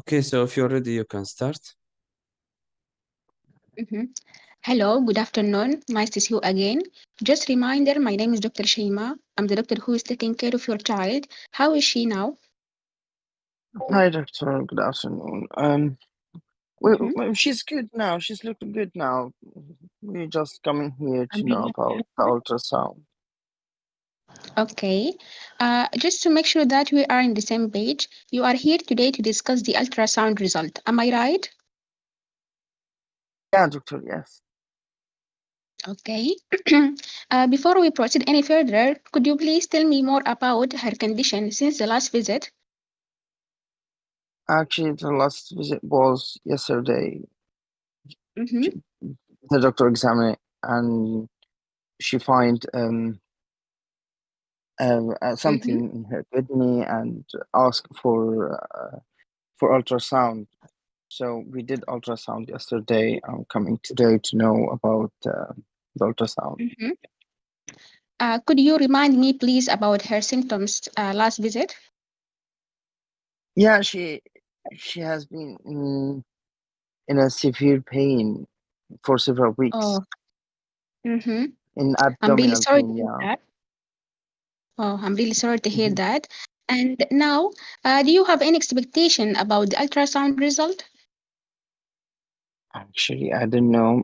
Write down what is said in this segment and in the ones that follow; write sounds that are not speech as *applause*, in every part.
Okay, so if you're ready, you can start. Mhm. Hello, good afternoon. Nice to see you again. Just reminder, my name is Dr. Shima. I'm the doctor who is taking care of your child. How is she now? Hi, Doctor. Good afternoon. Um, well, Mhm. she's good now. She's looking good now. We're just coming here to know about the ultrasound. Okay. Uh, just to make sure that we are in the same page, you are here today to discuss the ultrasound result. Am I right? Yeah, doctor, yes. Okay. *clears throat* uh, before we proceed any further, could you please tell me more about her condition since the last visit? Actually, the last visit was yesterday. Mm -hmm. The doctor examined it and she find um, uh, mm-hmm. something mm-hmm. in her kidney and ask for uh, for ultrasound. So we did ultrasound yesterday. I'm coming today to know about uh, the ultrasound. Mm-hmm. Uh, could you remind me, please, about her symptoms uh, last visit? Yeah, she she has been in, in a severe pain for several weeks. Oh. Mm-hmm. In abdominal I'm really sorry pain, yeah. Oh, I'm really sorry to hear that. And now, uh, do you have any expectation about the ultrasound result? Actually, I don't know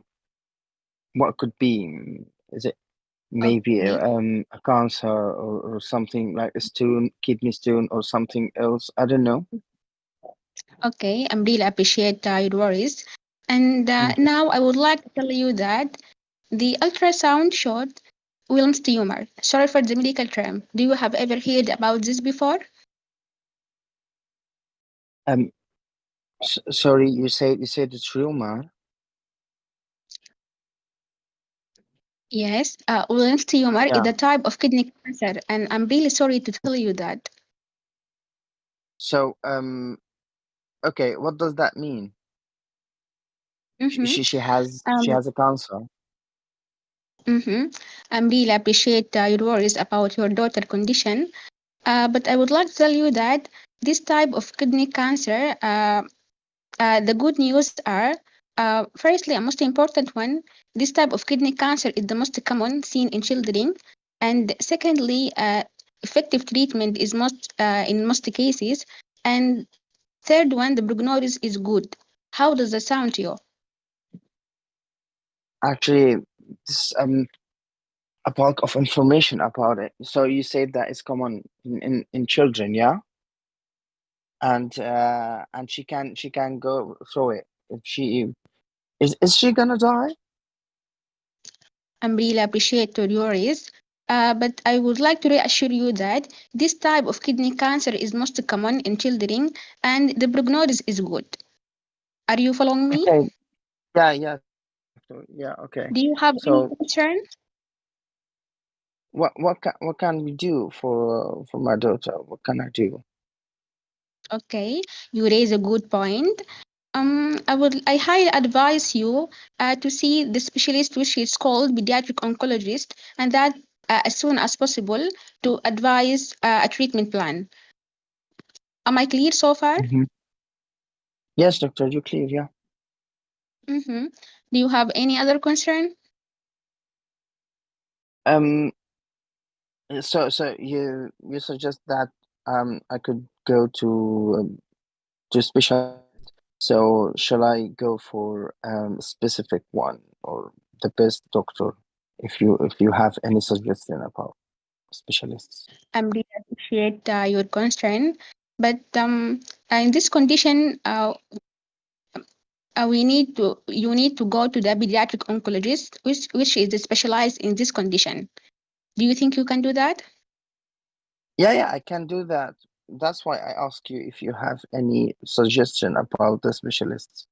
what could be. Is it maybe Okay. um, a cancer or, or something like a stone, kidney stone, or something else? I don't know. Okay, I'm really appreciate uh, your worries. And uh, Mm. now I would like to tell you that the ultrasound showed Wilms tumor. Sorry for the medical term. Do you have ever heard about this before? Um, sorry, you said you said it's tumor. Yes, uh, Wilms tumor yeah. is a type of kidney cancer, and I'm really sorry to tell you that. So, um, okay, what does that mean? Mm -hmm. She she has um, she has a cancer. Mm-hmm. I really appreciate uh, your worries about your daughter condition, uh, but I would like to tell you that this type of kidney cancer, uh, uh, the good news are, uh, firstly, a most important one, this type of kidney cancer is the most common seen in children, and secondly, uh, effective treatment is most uh, in most cases, and third one, the prognosis is good. How does that sound to you? Actually, this um a bulk of information about it. So you said that it's common in, in, in children, yeah. And uh, and she can she can go through it if she is is she gonna die? I'm really appreciate your worries, uh, but I would like to reassure you that this type of kidney cancer is most common in children, and the prognosis is good. Are you following me? Okay. Yeah, yeah yeah, okay. Do you have so, any concerns? What what can what can we do for for my daughter? What can I do? Okay, you raise a good point. Um, I would I highly advise you uh, to see the specialist, which is called pediatric oncologist, and that uh, as soon as possible to advise uh, a treatment plan. Am I clear so far? Mm -hmm. Yes, doctor, you clear, yeah. Mm-hmm. Do you have any other concern? Um, so so you you suggest that um I could go to um, to special. So shall I go for um specific one or the best doctor? If you if you have any suggestion about specialists, I'm really appreciate uh, your concern, but um in this condition, uh, uh, we need to you need to go to the pediatric oncologist which which is specialized in this condition do you think you can do that yeah yeah i can do that that's why i ask you if you have any suggestion about the specialists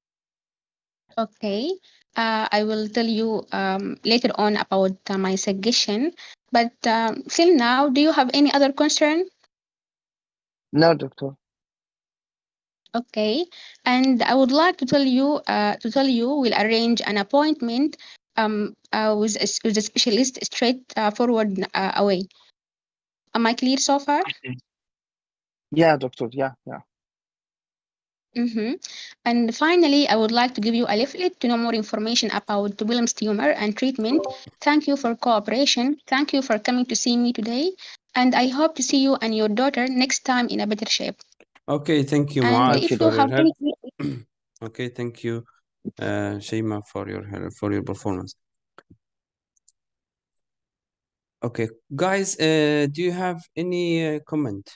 okay uh, i will tell you um, later on about uh, my suggestion but um, till now do you have any other concern no doctor Okay, and I would like to tell you uh, to tell you we'll arrange an appointment um, uh, with, a, with a specialist straight uh, forward uh, away. Am I clear so far? Yeah, doctor. Yeah, yeah. Mm -hmm. And finally, I would like to give you a leaflet to know more information about Willem's tumor and treatment. Thank you for cooperation. Thank you for coming to see me today. And I hope to see you and your daughter next time in a better shape. Okay, thank you and much. If you have any... *clears throat* okay, thank you, uh, for your for your performance. Okay, guys, uh, do you have any uh, comment?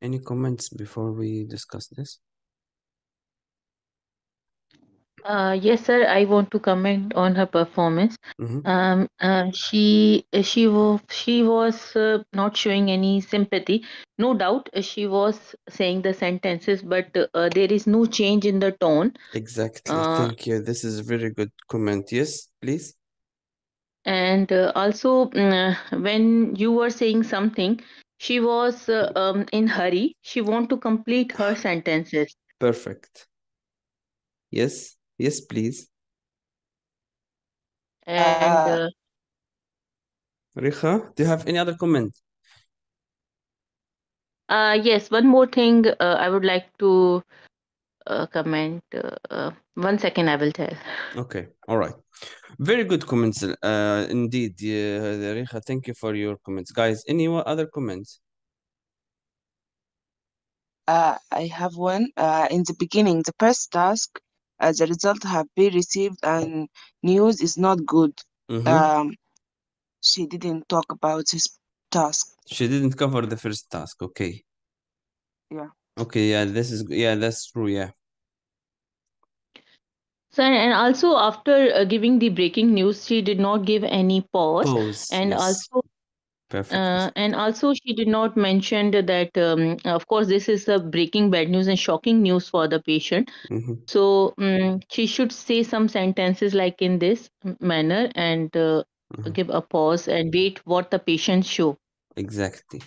Any comments before we discuss this? Uh, yes, sir. I want to comment on her performance. Mm-hmm. Um, uh, she she was she was uh, not showing any sympathy. No doubt, uh, she was saying the sentences, but uh, there is no change in the tone. Exactly. Uh, Thank you. This is a very good comment. Yes, please. And also, mm, when you were saying something, she was um, in hurry. She want to complete her sentences. Perfect. Yes. Yes, please. And uh, uh Rikha, do you have any other comment? Uh, yes, one more thing uh, I would like to uh, comment. Uh, uh, one second, I will tell. Okay, all right. Very good comments, indeed, uh, Thank you for your comments, guys. Any other comments? I have one. in the beginning, the first task as the result have been received and news is not good. Mm-hmm. Um, she didn't talk about his task. She didn't cover the first task. Okay. Yeah. Okay. Yeah. This is yeah. That's true. Yeah. So, and also after uh, giving the breaking news, she did not give any pause, pause and yes. also Perfect. Uh, and also, she did not mention that, um, of course, this is a breaking bad news and shocking news for the patient. Mm-hmm. So um, she should say some sentences like in this manner and uh, mm-hmm. give a pause and wait what the patient show. Exactly.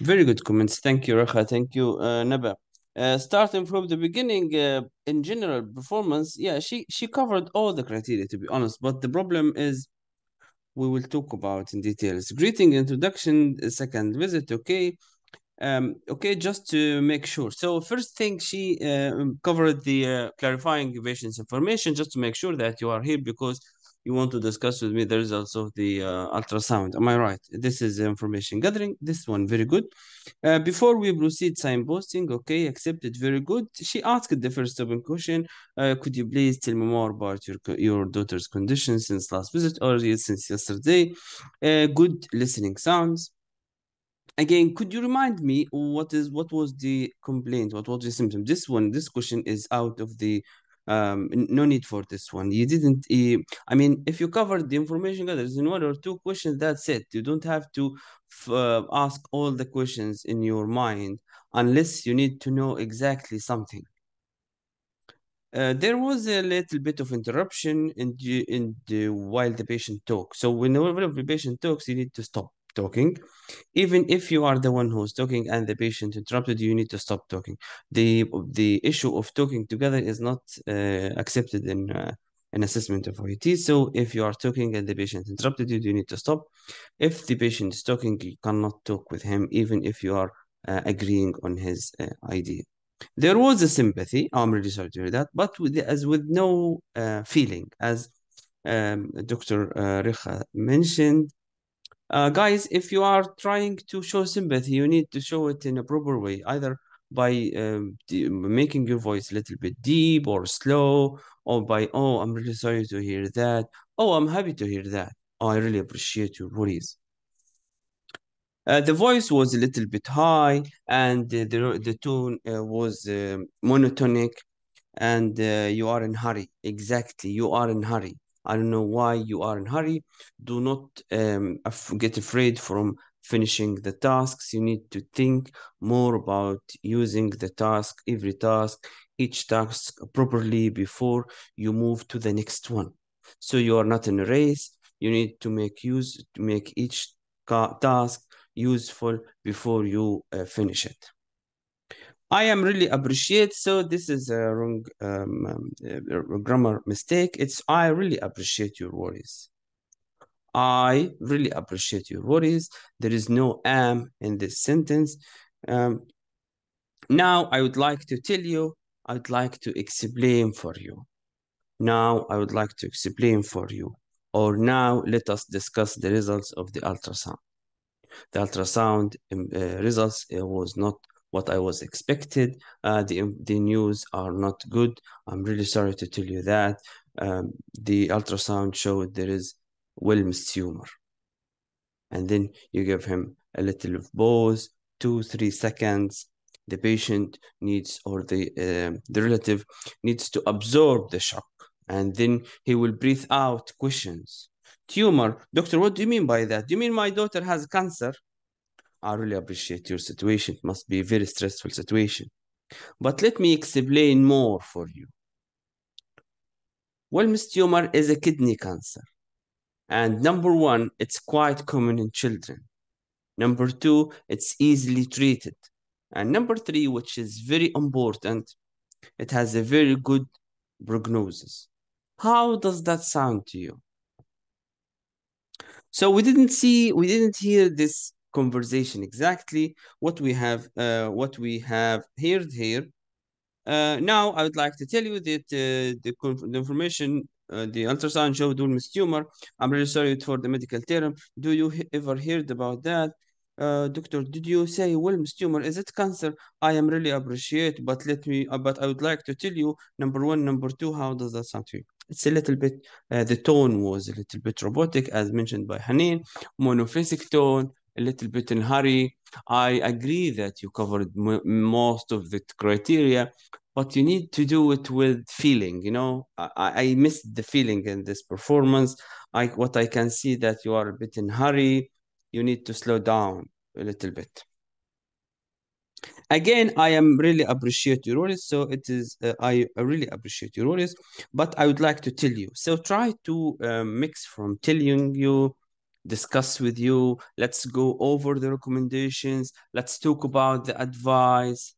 Very good comments. Thank you, Rakha. Thank you, uh, Naba. Uh, starting from the beginning uh, in general performance yeah she she covered all the criteria to be honest but the problem is we will talk about in details. Greeting, introduction, second visit, okay? Um, okay, just to make sure. So first thing, she uh, covered the uh, clarifying patient's information just to make sure that you are here because you want to discuss with me the results of the uh, ultrasound. Am I right? This is information gathering. This one, very good. Uh, before we proceed signposting, okay, accepted, very good. She asked the first open question, uh, could you please tell me more about your, your daughter's condition since last visit or since yesterday? Uh, good listening sounds. Again, could you remind me what is what was the complaint? What was the symptom? This one, this question is out of the um, no need for this one you didn't i mean if you covered the information gathers in one or two questions that's it you don't have to uh, ask all the questions in your mind unless you need to know exactly something uh, there was a little bit of interruption in the, in the, while the patient talks. So whenever the patient talks, you need to stop talking even if you are the one who's talking and the patient interrupted you need to stop talking the the issue of talking together is not uh, accepted in uh, an assessment of OET. So if you are talking and the patient interrupted you, you need to stop. If the patient is talking, you cannot talk with him, even if you are uh, agreeing on his uh, idea. There was a sympathy. I'm really sorry to hear that, but with, as with no uh, feeling, as um, Dr. Uh, Richa mentioned, uh, guys if you are trying to show sympathy you need to show it in a proper way either by um, making your voice a little bit deep or slow or by oh i'm really sorry to hear that oh i'm happy to hear that oh, i really appreciate your worries uh, the voice was a little bit high and the, the, the tone uh, was um, monotonic and uh, you are in hurry exactly you are in hurry I don't know why you are in hurry. Do not um, get afraid from finishing the tasks. You need to think more about using the task, every task, each task properly before you move to the next one. So you are not in a race. You need to make use to make each task useful before you uh, finish it. I am really appreciate. So this is a wrong um, um grammar mistake. It's I really appreciate your worries. I really appreciate your worries. There is no am in this sentence. Um, now I would like to tell you, I would like to explain for you. Now I would like to explain for you. Or now let us discuss the results of the ultrasound. The ultrasound um, uh, results uh, was not what I was expected. Uh, the the news are not good. I'm really sorry to tell you that. Um, the ultrasound showed there is Wilms tumor, and then you give him a little of pause, two three seconds. The patient needs or the uh, the relative needs to absorb the shock, and then he will breathe out questions. Tumor, doctor, what do you mean by that? Do you mean my daughter has cancer? I really appreciate your situation. It must be a very stressful situation. But let me explain more for you. Wilms tumor is a kidney cancer. And number one, it's quite common in children. Number two, it's easily treated. And number three, which is very important, it has a very good prognosis. How does that sound to you? So we didn't see, we didn't hear this conversation exactly what we have uh, what we have heard here. Uh, now I would like to tell you that uh, the, the information uh, the ultrasound showed Dulme's tumor. I'm really sorry for the medical term. Do you ever heard about that? Uh, doctor, did you say Wilms tumor? Is it cancer? I am really appreciate, but let me. Uh, but I would like to tell you, number one, number two. How does that sound to you? It's a little bit. Uh, the tone was a little bit robotic, as mentioned by Hanin. Monophasic tone, a little bit in hurry. I agree that you covered m- most of the criteria, but you need to do it with feeling. You know, I, I missed the feeling in this performance. I what I can see that you are a bit in hurry. You need to slow down a little bit. Again, I am really appreciate your roles. So it is uh, I really appreciate your roles, but I would like to tell you. So try to uh, mix from telling you discuss with you. Let's go over the recommendations. Let's talk about the advice.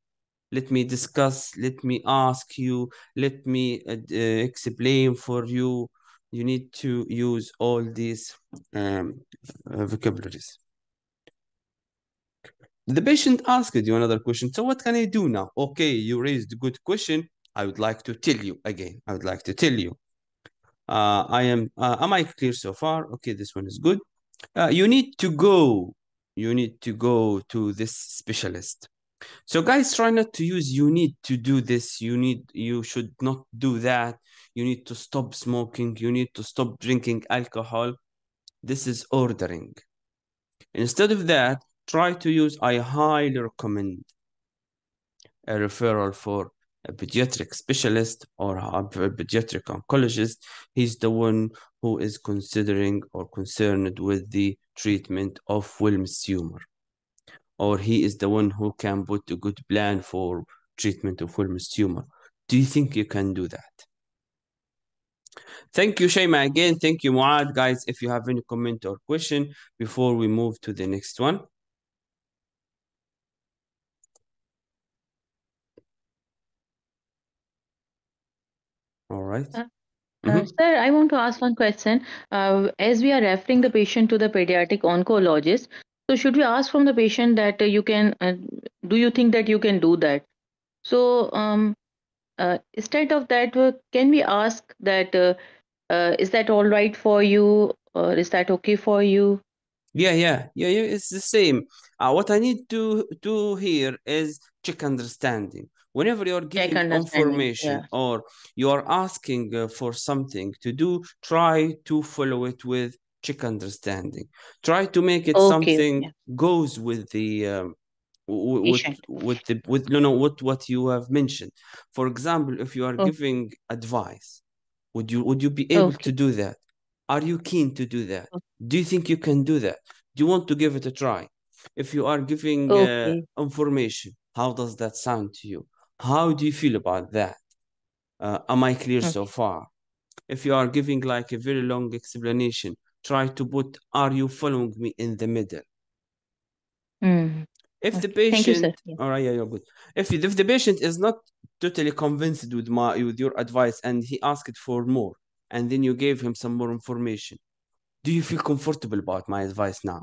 Let me discuss. Let me ask you. Let me uh, uh, explain for you. You need to use all these um, uh, vocabularies. The patient asked you another question. So what can I do now? Okay, you raised a good question. I would like to tell you again. I would like to tell you. Uh, I am, uh, am I clear so far? Okay, this one is good uh, you need to go you need to go to this specialist so guys try not to use you need to do this you need you should not do that you need to stop smoking you need to stop drinking alcohol this is ordering instead of that try to use i highly recommend a referral for a pediatric specialist or a pediatric oncologist. He's the one who is considering or concerned with the treatment of Wilms tumor, or he is the one who can put a good plan for treatment of Wilms tumor. Do you think you can do that? Thank you, Shema. Again, thank you, Muad. Guys, if you have any comment or question before we move to the next one. All right. Uh, mm -hmm. sir, I want to ask one question. Uh, as we are referring the patient to the pediatric oncologist, so should we ask from the patient that you can, uh, do you think that you can do that? So um, instead of that, can we ask that is that all right for you or is that okay for you? Yeah, yeah, yeah, yeah. It's the same. Uh, what I need to do here is check understanding whenever you're getting information yeah. or you're asking uh, for something to do try to follow it with check understanding try to make it okay. something yeah. goes with the um, with, with the with no no what what you have mentioned for example if you are oh. giving advice would you would you be able okay. to do that are you keen to do that okay. Oh. do you think you can do that do you want to give it a try if you are giving uh, okay. uh, information how does that sound to you how do you feel about that? Uh, am I clear okay. so far? If you are giving like a very long explanation, try to put "Are you following me?" in the middle. Mm. If okay. the patient, you, all right, yeah, you're good. If if the patient is not totally convinced with my with your advice and he asked for more, and then you gave him some more information, do you feel comfortable about my advice now?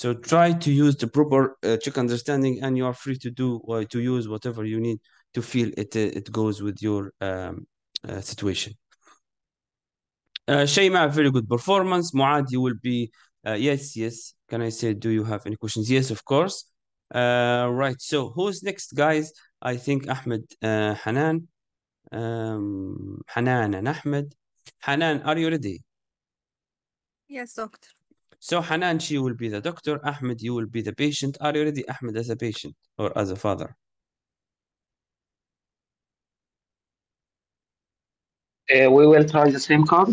So try to use the proper uh, check understanding, and you are free to do or uh, to use whatever you need to feel it uh, it goes with your um, uh, situation. Uh, Shayma, very good performance. Muad, you will be uh, yes, yes. Can I say, do you have any questions? Yes, of course. Uh, right. So who's next, guys? I think Ahmed uh, Hanan, um, Hanan and Ahmed. Hanan, are you ready? Yes, doctor. So Hanan, she will be the doctor. Ahmed, you will be the patient. Are you ready, Ahmed, as a patient or as a father? Uh, we will try the same card.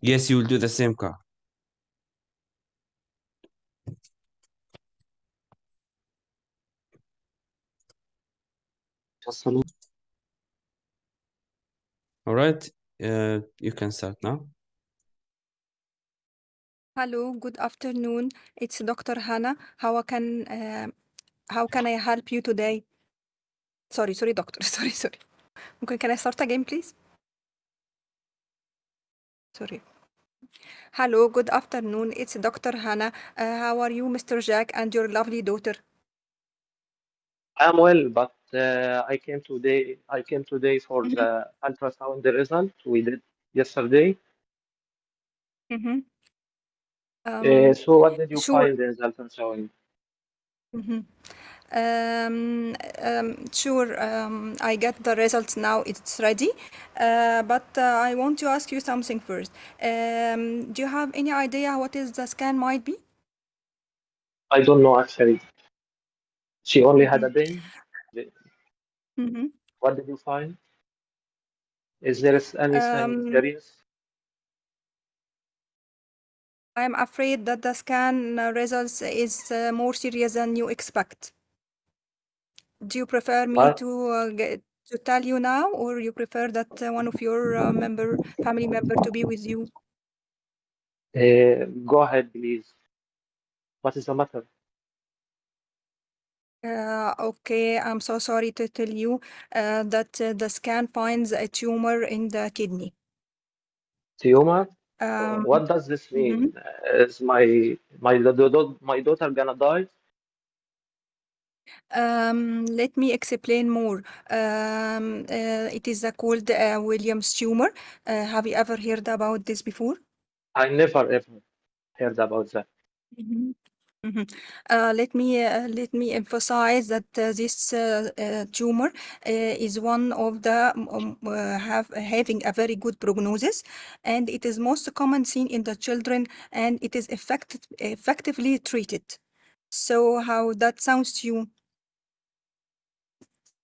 Yes, you will do the same card. All right, uh, you can start now. Hello, good afternoon. It's Dr. Hannah. How can uh, how can I help you today? Sorry, sorry, doctor. *laughs* Sorry, sorry. Okay, can I start again, please? Sorry. Hello, good afternoon. It's Dr. Hannah. Uh, how are you, Mr. Jack, and your lovely daughter? I'm well, but uh, I came today. I came today for Mm-hmm. the ultrasound result we did yesterday. Mm-hmm. Um, Uh, so what did you sure. find in Zaltansound? Mhm. Um, um, sure, um, I get the results now. It's ready, uh, but uh, I want to ask you something first. Um, do you have any idea what is the scan might be? I don't know actually. She only had a mm-hmm. day. Mm-hmm. What did you find? Is there any sign Um, I'm afraid that the scan uh, results is uh, more serious than you expect. Do you prefer me what? to uh, get, to tell you now, or you prefer that uh, one of your uh, member family member to be with you? Uh, go ahead, please. What is the matter? Uh, okay, I'm so sorry to tell you uh, that uh, the scan finds a tumor in the kidney. Tumor? Um, what does this mean? Mm -hmm. Is my my my daughter gonna die? Um, let me explain more. Um, uh, it is uh, called uh, Williams tumor. Uh, have you ever heard about this before? I never ever heard about that. Mm -hmm. Mhm. Uh, let me uh, let me emphasize that uh, this uh, uh, tumor uh, is one of the um, uh, have uh, having a very good prognosis, and it is most common seen in the children, and it is effective, effectively treated. So, how that sounds to you?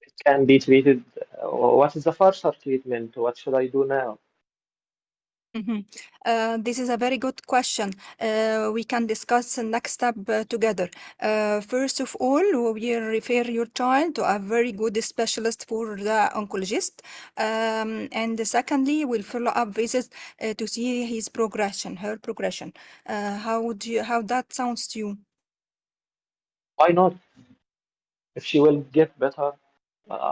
It can be treated. Uh, what is the first treatment? What should I do now? Mhm. Uh, This is a very good question. Uh, we can discuss the next step uh, together. Uh, first of all, we refer your child to a very good specialist for the oncologist. Um, and secondly, we'll follow up visits uh, to see his progression, her progression. Uh, how would you, how that sounds to you? Why not? If she will get better,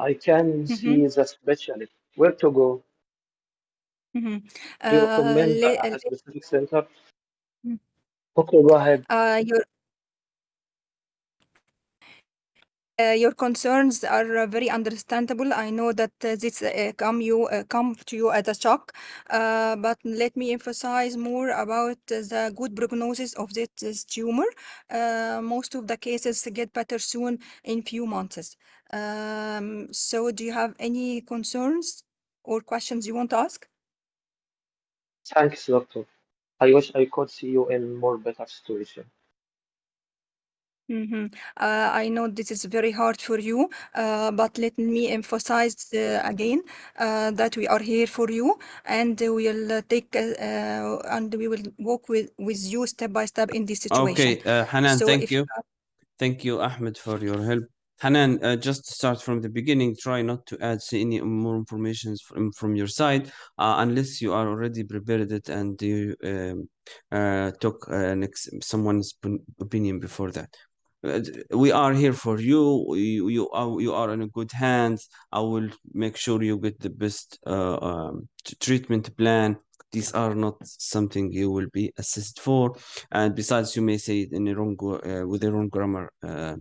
I can Mhm. see the specialist where to go. اهم. You آآ at a ل specific center. Hmm. Okay, go ahead. Uh, your Uh, your concerns are uh, very understandable. I know that uh, this uh, come you uh, come to you as a shock, uh, but let me emphasize more about the good prognosis of this, this tumor. Uh, most of the cases get better soon in few months. Um, so, do you have any concerns or questions you want to ask? Thanks, doctor. I wish I could see you in more better situation. Mm-hmm. Uh, I know this is very hard for you, uh, but let me emphasize uh, again uh, that we are here for you, and we'll uh, take uh, uh and we will walk with with you step by step in this situation. Okay, uh, Hanan, So thank if you you. Thank you, Ahmed, for your help. Hanan, uh, just start from the beginning. Try not to add any more information from, um, from your side, uh, unless you are already prepared it and you um, uh, took uh, someone's opinion before that. Uh, we are here for you. You you are, you are in good hands. I will make sure you get the best uh, um, treatment plan these are not something you will be assessed for. And besides, you may say it in a wrong uh, with a wrong grammar uh,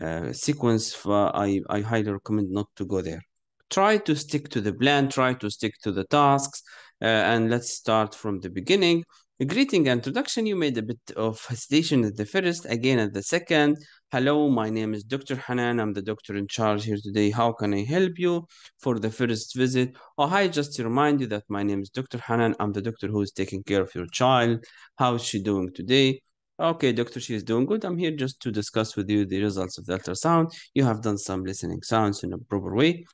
uh, sequence. I I highly recommend not to go there. Try to stick to the plan. Try to stick to the tasks, uh, and let's start from the beginning. Greeting and introduction, you made a bit of hesitation at the first, again at the second. Hello, my name is Dr. Hanan. I'm the doctor in charge here today. How can I help you for the first visit? Oh, hi, just to remind you that my name is Dr. Hanan. I'm the doctor who is taking care of your child. How is she doing today? Okay, doctor, she is doing good. I'm here just to discuss with you the results of the ultrasound. You have done some listening sounds in a proper way.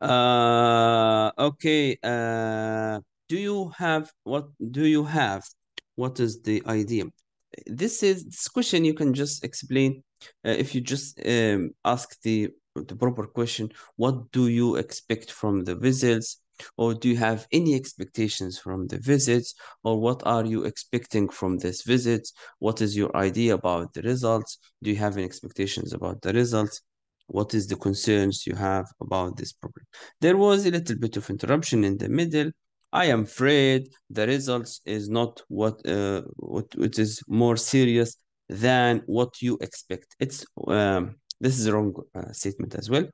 Uh, okay, uh, do you have what do you have what is the idea this is this question you can just explain uh, if you just um, ask the the proper question what do you expect from the visits or do you have any expectations from the visits or what are you expecting from this visit what is your idea about the results do you have any expectations about the results what is the concerns you have about this problem there was a little bit of interruption in the middle I am afraid the results is not what uh, what it is more serious than what you expect. It's um, this is wrong uh, statement as well.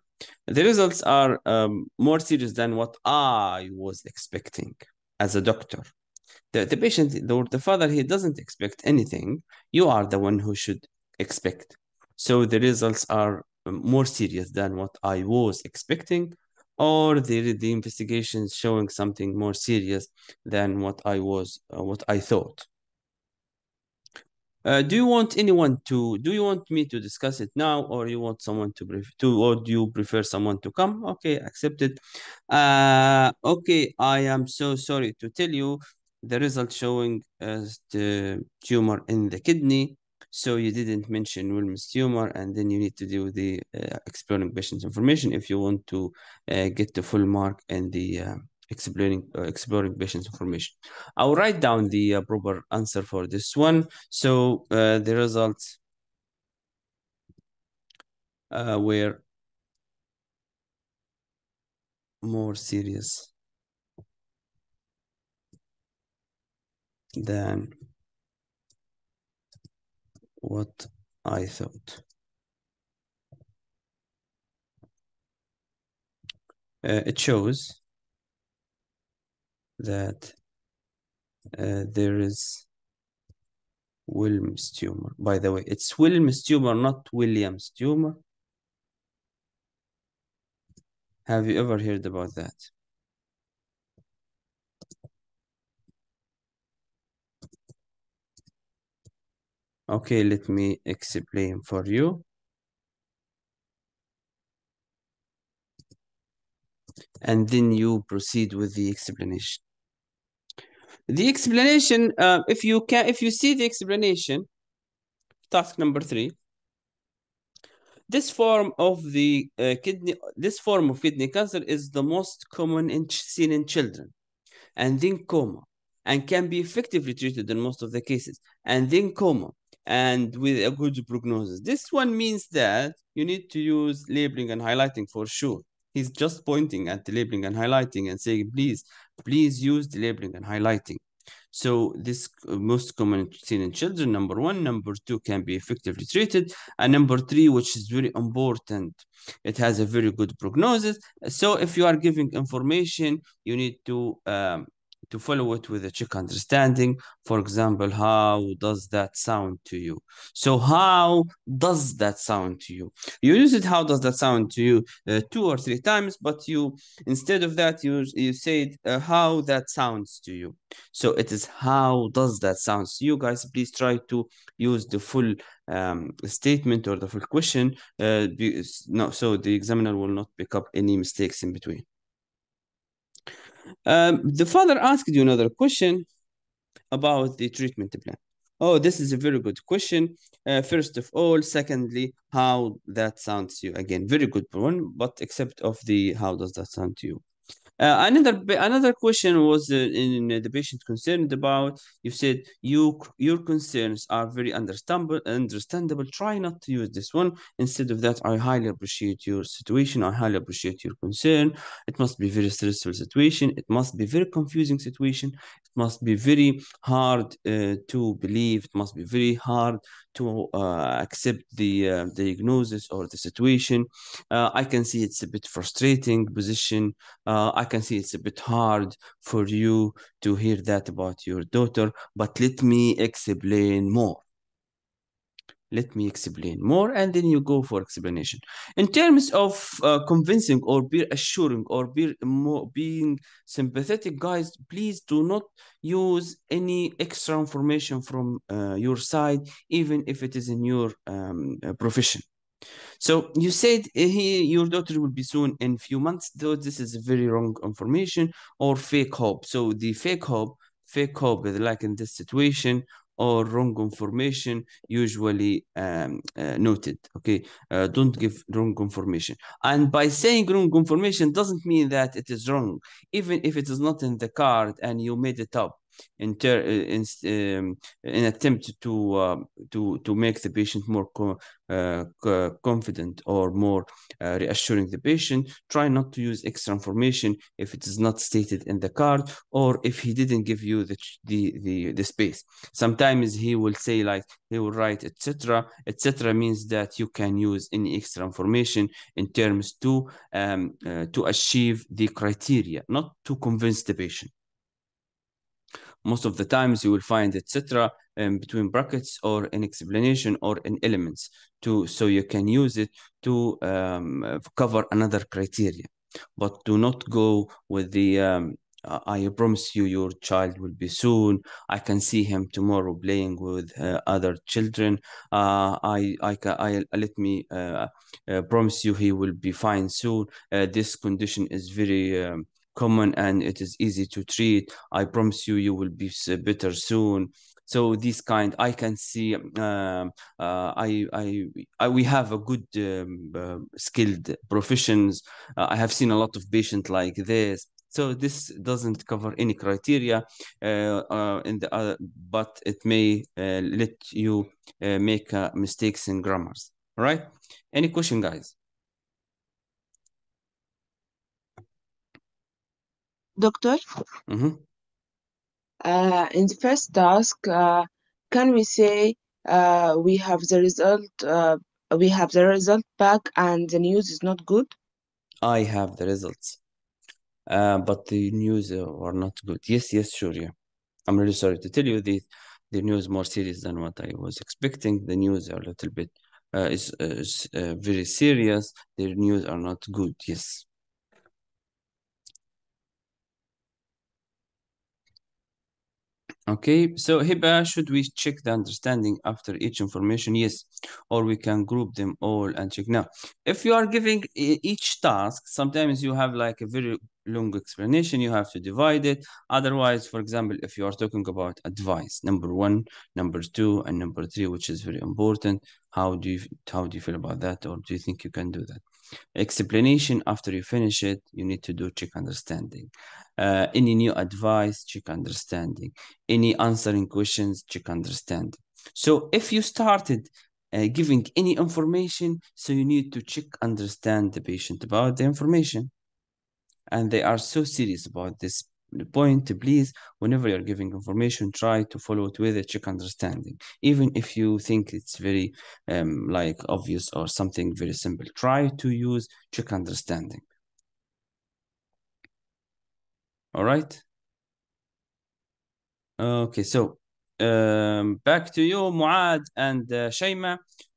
The results are um, more serious than what I was expecting as a doctor. The, the patient or the father, he doesn't expect anything. You are the one who should expect. So the results are um, more serious than what I was expecting or the the investigation is showing something more serious than what I was uh, what I thought. Uh, do you want anyone to do you want me to discuss it now or you want someone to to or do you prefer someone to come okay accepted uh okay i am so sorry to tell you the result showing as uh, the tumor in the kidney so you didn't mention Wilms tumor, and then you need to do the uh, exploring patient's information if you want to uh, get the full mark and the uh, exploring uh, exploring patient's information. I'll write down the uh, proper answer for this one. So uh, the results uh, were more serious than what I thought. Uh, it shows that uh, there is Wilms tumor. By the way, it's Wilms tumor, not Williams tumor. Have you ever heard about that? Okay, let me explain for you. And then you proceed with the explanation. The explanation, uh, if you can, if you see the explanation, task number three. This form of the uh, kidney, this form of kidney cancer is the most common in, seen in children, and in coma, and can be effectively treated in most of the cases, and in coma and with a good prognosis. This one means that you need to use labeling and highlighting for sure. He's just pointing at the labeling and highlighting and saying, please, please use the labeling and highlighting. So this uh, most common seen in children, number one, number two can be effectively treated. And number three, which is very important, it has a very good prognosis. So if you are giving information, you need to um, to follow it with a check understanding. For example, how does that sound to you? So, how does that sound to you? You use it, how does that sound to you, uh, two or three times, but you, instead of that, you, you say it, uh, how that sounds to you. So, it is how does that sound? to you. Guys, please try to use the full um, statement or the full question. Uh, be, no, so the examiner will not pick up any mistakes in between. Um, the father asked you another question about the treatment plan. Oh, this is a very good question. Uh, first of all, secondly, how that sounds to you again. Very good one, but except of the how does that sound to you? Uh, another another question was uh, in uh, the patient concerned about. You said you your concerns are very understandable. Understandable. Try not to use this one. Instead of that, I highly appreciate your situation. I highly appreciate your concern. It must be very stressful situation. It must be very confusing situation must be very hard uh, to believe. It must be very hard to uh, accept the uh, diagnosis or the situation. I can see it's a bit frustrating position. I can see it's a bit hard for you to hear that about your daughter, but let me explain more let me explain more and then you go for explanation in terms of uh, convincing or be assuring or be being sympathetic guys please do not use any extra information from uh, your side even if it is in your um, uh, profession so you said eh, he, your daughter will be soon in few months though this is very wrong information or fake hope so the fake hope fake hope like in this situation or wrong information usually um, uh, noted okay uh, don't give wrong information and by saying wrong information doesn't mean that it is wrong even if it is not in the card and you made it up in, ter- in, um, in attempt to uh, to to make the patient more co- uh, co- confident or more uh, reassuring the patient try not to use extra information if it is not stated in the card or if he didn't give you the the the, the space sometimes he will say like he will write etc etc means that you can use any extra information in terms to um, uh, to achieve the criteria not to convince the patient most of the times you will find etc um, between brackets or an explanation or an elements to so you can use it to um, cover another criteria but do not go with the um, I promise you, your child will be soon. I can see him tomorrow playing with uh, other children. Uh, I, I, I, let me uh, uh, promise you, he will be fine soon. Uh, this condition is very um, common and it is easy to treat. I promise you, you will be better soon. So this kind, I can see. Um, uh, I, I, I, we have a good um, uh, skilled professions. Uh, I have seen a lot of patients like this. So this doesn't cover any criteria, uh, uh, in the, other, uh, but it may let you make mistakes in grammars. All right? Any question, guys? Doctor, Mm-hmm. uh, in the first task, uh, can we say uh, we have the result, uh, we have the result back and the news is not good? I have the results. Uh, but the news are uh, not good. Yes, yes, sure, yeah. I'm really sorry to tell you the the news more serious than what I was expecting. The news are a little bit uh, is, uh, is uh, very serious. The news are not good. Yes. Okay, so Hiba, should we check the understanding after each information? Yes, or we can group them all and check. Now, if you are giving each task, sometimes you have like a very long explanation, you have to divide it. Otherwise, for example, if you are talking about advice, number one, number two, and number three, which is very important, how do you, how do you feel about that? Or do you think you can do that? explanation after you finish it you need to do check understanding uh, any new advice check understanding any answering questions check understanding so if you started uh, giving any information so you need to check understand the patient about the information and they are so serious about this the point please whenever you're giving information try to follow it with a check understanding even if you think it's very um, like obvious or something very simple try to use check understanding all right okay so um, back to you Muad and uh, Shayma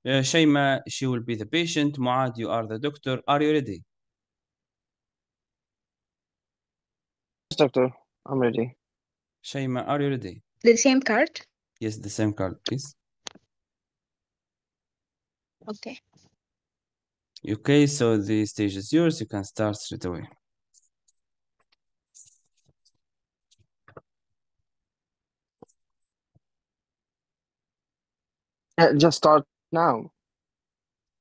uh, Shayma she will be the patient Muad you are the doctor are you ready Doctor, I'm ready. Shaima, are you ready? The same card? Yes, the same card, please. Okay. Okay, so the stage is yours. You can start straight away. Uh, just start now.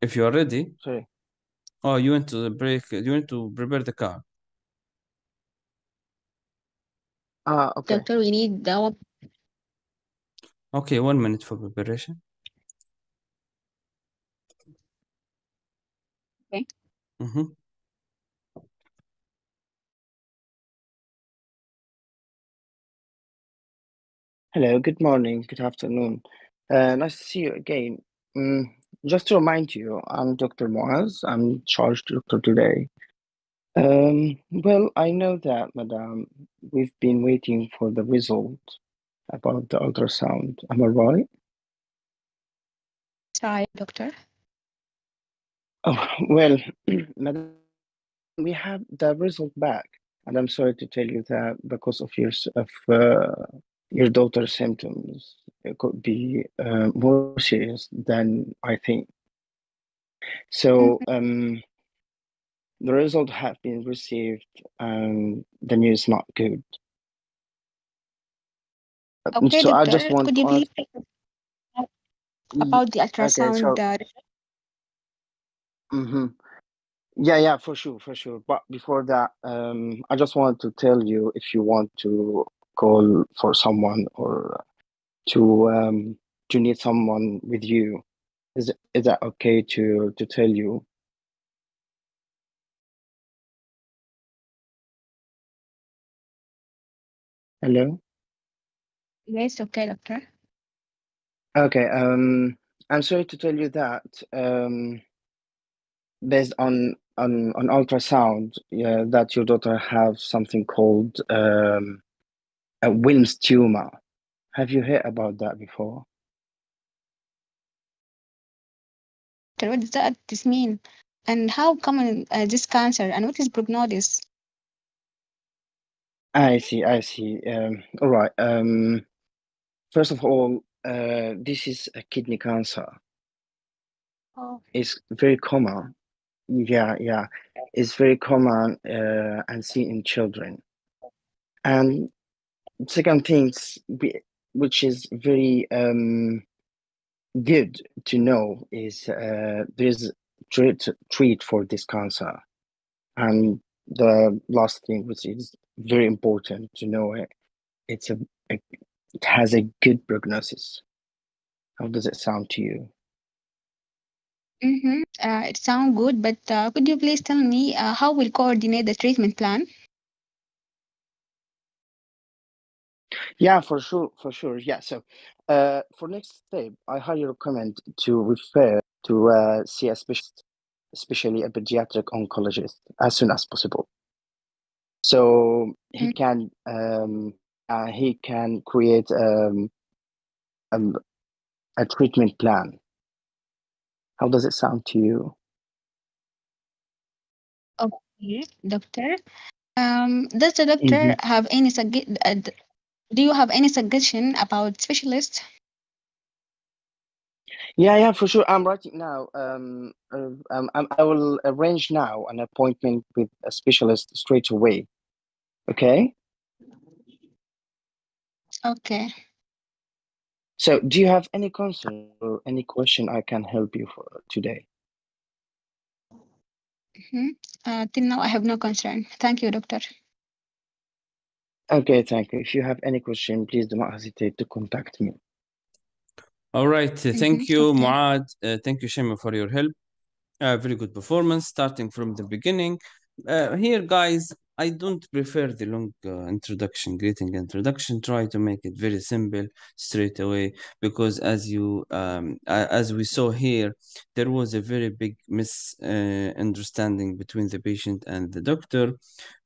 If you are ready. Sorry. Oh, you want to break. You want to prepare the card. Ah, okay. Doctor, we need that one. Okay, one minute for preparation. Okay. Mm-hmm. Hello, good morning, good afternoon. Uh, nice to see you again. Um, just to remind you, I'm Dr. Moaz. I'm charged doctor today. Um, well, I know that, madam. We've been waiting for the result about the ultrasound. Am I right? Sorry, doctor. Oh, well, *clears throat* Madame, we have the result back, and I'm sorry to tell you that because of your of uh, your daughter's symptoms, it could be uh, more serious than I think. So. Mm -hmm. um, the result have been received and the news not good. Um, okay, so doctor, I just want could you please ask... Mm, about the ultrasound okay, so... uh... mm -hmm. Yeah, yeah, for sure, for sure. But before that, um, I just want to tell you if you want to call for someone or to um, to need someone with you, is is that okay to to tell you? Hello. Yes, okay, doctor. Okay. Um, I'm sorry to tell you that um, based on on on ultrasound, yeah, that your daughter have something called um, a Wilms tumor. Have you heard about that before? Doctor, What does that this mean? And how common uh, this cancer? And what is prognosis? I see, I see. Um, all right. Um, first of all, uh, this is a kidney cancer. Oh, It's very common. Yeah, yeah. It's very common uh, and seen in children. And second things, which is very um, good to know, is uh, there's treat treat for this cancer. And the last thing, which is very important to know it. It's a, a it has a good prognosis. How does it sound to you? Mm-hmm. Uh, it sounds good, but uh, could you please tell me uh, how we'll coordinate the treatment plan? Yeah, for sure, for sure. Yeah. So, uh, for next step, I highly recommend to refer to uh, see a specialist, especially a pediatric oncologist, as soon as possible so he mm-hmm. can um, uh, he can create um, um, a treatment plan. How does it sound to you? Okay, doctor. Um, does the doctor mm-hmm. have any suggestion? Uh, do you have any suggestion about specialists? Yeah, yeah, for sure. I'm writing now. Um, uh, um, I will arrange now an appointment with a specialist straight away. Okay. Okay. So do you have any concern or any question I can help you for today? Mm -hmm. uh, till now, I have no concern. Thank you, doctor. Okay, thank you. If you have any question, please do not hesitate to contact me. All right. Uh, thank mm -hmm. you, okay. Muad. Uh, thank you, Shema, for your help. Uh, very good performance, starting from the beginning. Uh, here, guys, I don't prefer the long uh, introduction, greeting introduction. Try to make it very simple straight away because, as you um, as we saw here, there was a very big misunderstanding uh, between the patient and the doctor.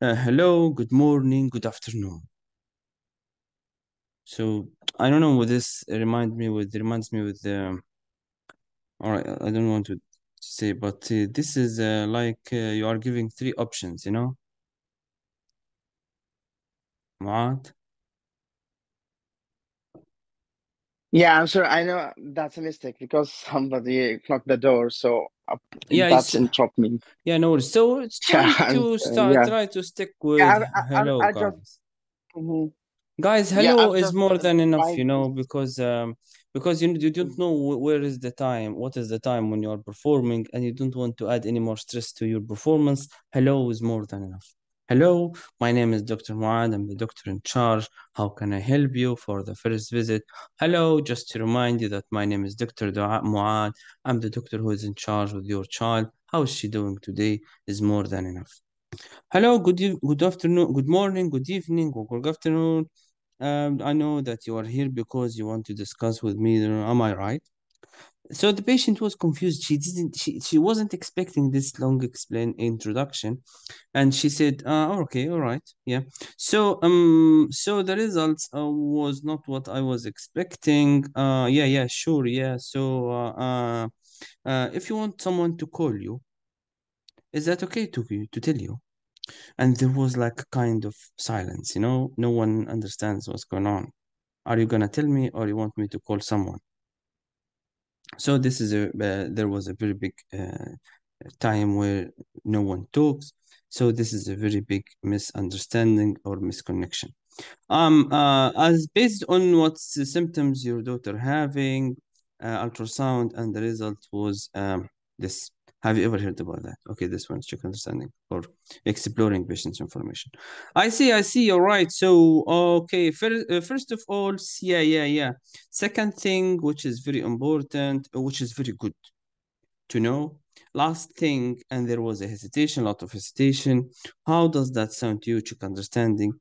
Uh, hello, good morning, good afternoon. So I don't know what this reminds me with reminds me with the. Um, all right, I don't want to say, but uh, this is uh, like uh, you are giving three options, you know what? Yeah, I'm sure. I know that's a mistake because somebody knocked the door, so yeah, that's interrupt me. Yeah, no. So try *laughs* yeah, to uh, start. Yeah. Try to stick with yeah, I, I, hello, I, guys. Mm-hmm. Just, mm -hmm. Guys, hello is more than enough, you know, because um, because you you don't know where is the time, what is the time when you are performing, and you don't want to add any more stress to your performance. Hello is more than enough. Hello, my name is Dr. Muad. I'm the doctor in charge. How can I help you for the first visit? Hello, just to remind you that my name is Dr. Muad. I'm the doctor who is in charge with your child. How is she doing today is more than enough. Hello, good good afternoon, good morning, good evening, or good afternoon. Um, I know that you are here because you want to discuss with me. Am I right? so the patient was confused she didn't she, she wasn't expecting this long explain introduction and she said uh, okay all right yeah so um so the results uh, was not what i was expecting uh yeah yeah sure yeah so uh, uh, uh if you want someone to call you is that okay to you to tell you and there was like kind of silence you know no one understands what's going on are you gonna tell me or you want me to call someone so this is a uh, there was a very big uh, time where no one talks so this is a very big misunderstanding or misconnection um uh, as based on what symptoms your daughter having uh, ultrasound and the result was um, this have you ever heard about that? Okay, this one's check understanding or exploring patient's information. I see, I see. All right. So, okay, first, uh, first of all, yeah, yeah, yeah. Second thing, which is very important, uh, which is very good to know. Last thing, and there was a hesitation, a lot of hesitation. How does that sound to you, check understanding?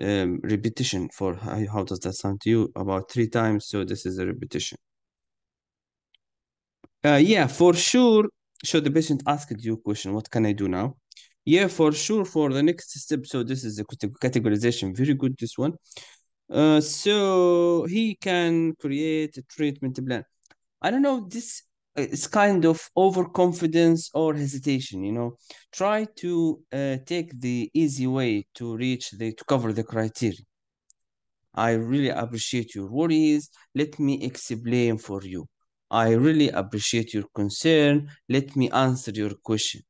Um, repetition for how, how does that sound to you? About three times. So, this is a repetition. Uh, yeah, for sure, so the patient asked you question, what can I do now? Yeah, for sure, for the next step. So this is the categorization. Very good, this one. Uh, so he can create a treatment plan. I don't know, this uh, is kind of overconfidence or hesitation, you know. Try to uh, take the easy way to reach the, to cover the criteria. I really appreciate your worries. Let me explain for you. I really appreciate your concern. Let me answer your question.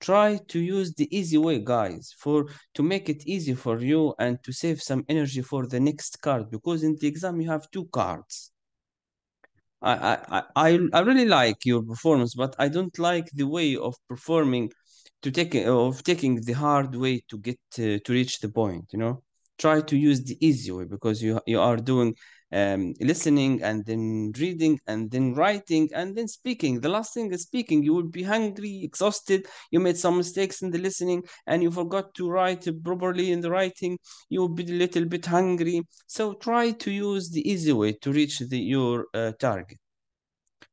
Try to use the easy way, guys, for to make it easy for you and to save some energy for the next card because in the exam you have two cards. I, I, I, I really like your performance, but I don't like the way of performing to take of taking the hard way to get to, uh, to reach the point, you know. Try to use the easy way because you you are doing um, listening and then reading and then writing and then speaking. The last thing is speaking. You will be hungry, exhausted. You made some mistakes in the listening and you forgot to write properly in the writing. You will be a little bit hungry. So try to use the easy way to reach the, your uh, target.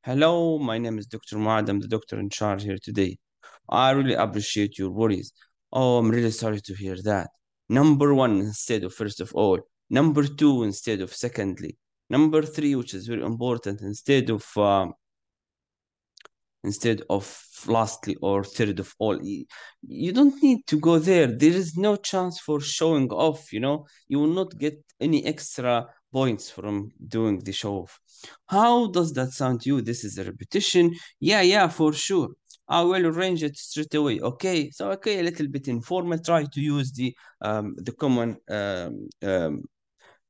Hello, my name is Dr. Muad. I'm the doctor in charge here today. I really appreciate your worries. Oh, I'm really sorry to hear that. Number one, instead of first of all, number two instead of secondly number three which is very important instead of uh, instead of lastly or third of all you don't need to go there there is no chance for showing off you know you will not get any extra points from doing the show off how does that sound to you this is a repetition yeah yeah for sure I will arrange it straight away. Okay, so okay, a little bit informal. Try to use the um, the common um, um,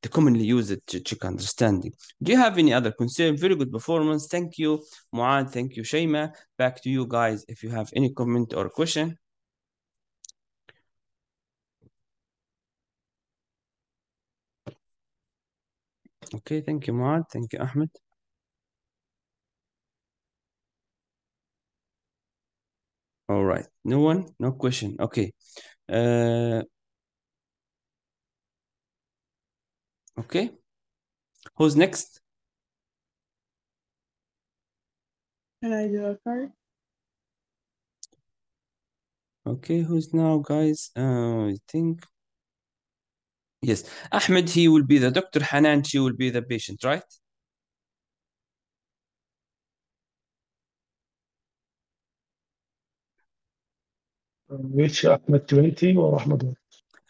the commonly used check understanding. Do you have any other concern? Very good performance. Thank you, Muad. Thank you, Shaima. Back to you guys if you have any comment or question. Okay, thank you, Muad. Thank you, Ahmed. All right. No one? No question. Okay. Uh, Okay. Who's next? Can I do a card? Okay, who's now, guys? Uh, I think. Yes, Ahmed, he will be the doctor. Hanan, she will be the patient, right? Uh, which Ahmed 20 or Ahmed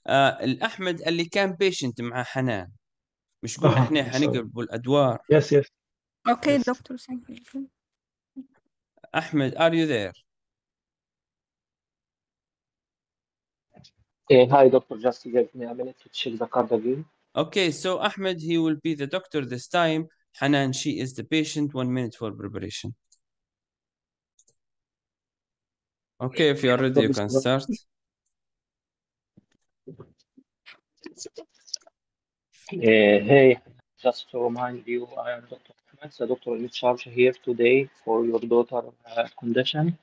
uh, Ahmed اللي كان patient مع حنان مشكور آه. احنا حنقلبوا الادوار يس يس اوكي يس. دكتور سامح احمد ار يو ذير hi doctor just give me a minute to check the card again okay so Ahmed he will be the doctor this time Hanan she is the patient one minute for preparation okay if you are ready you can start Uh, hey, just to remind you, I am Dr. Ahmed, the doctor in charge here today for your daughter's uh, condition.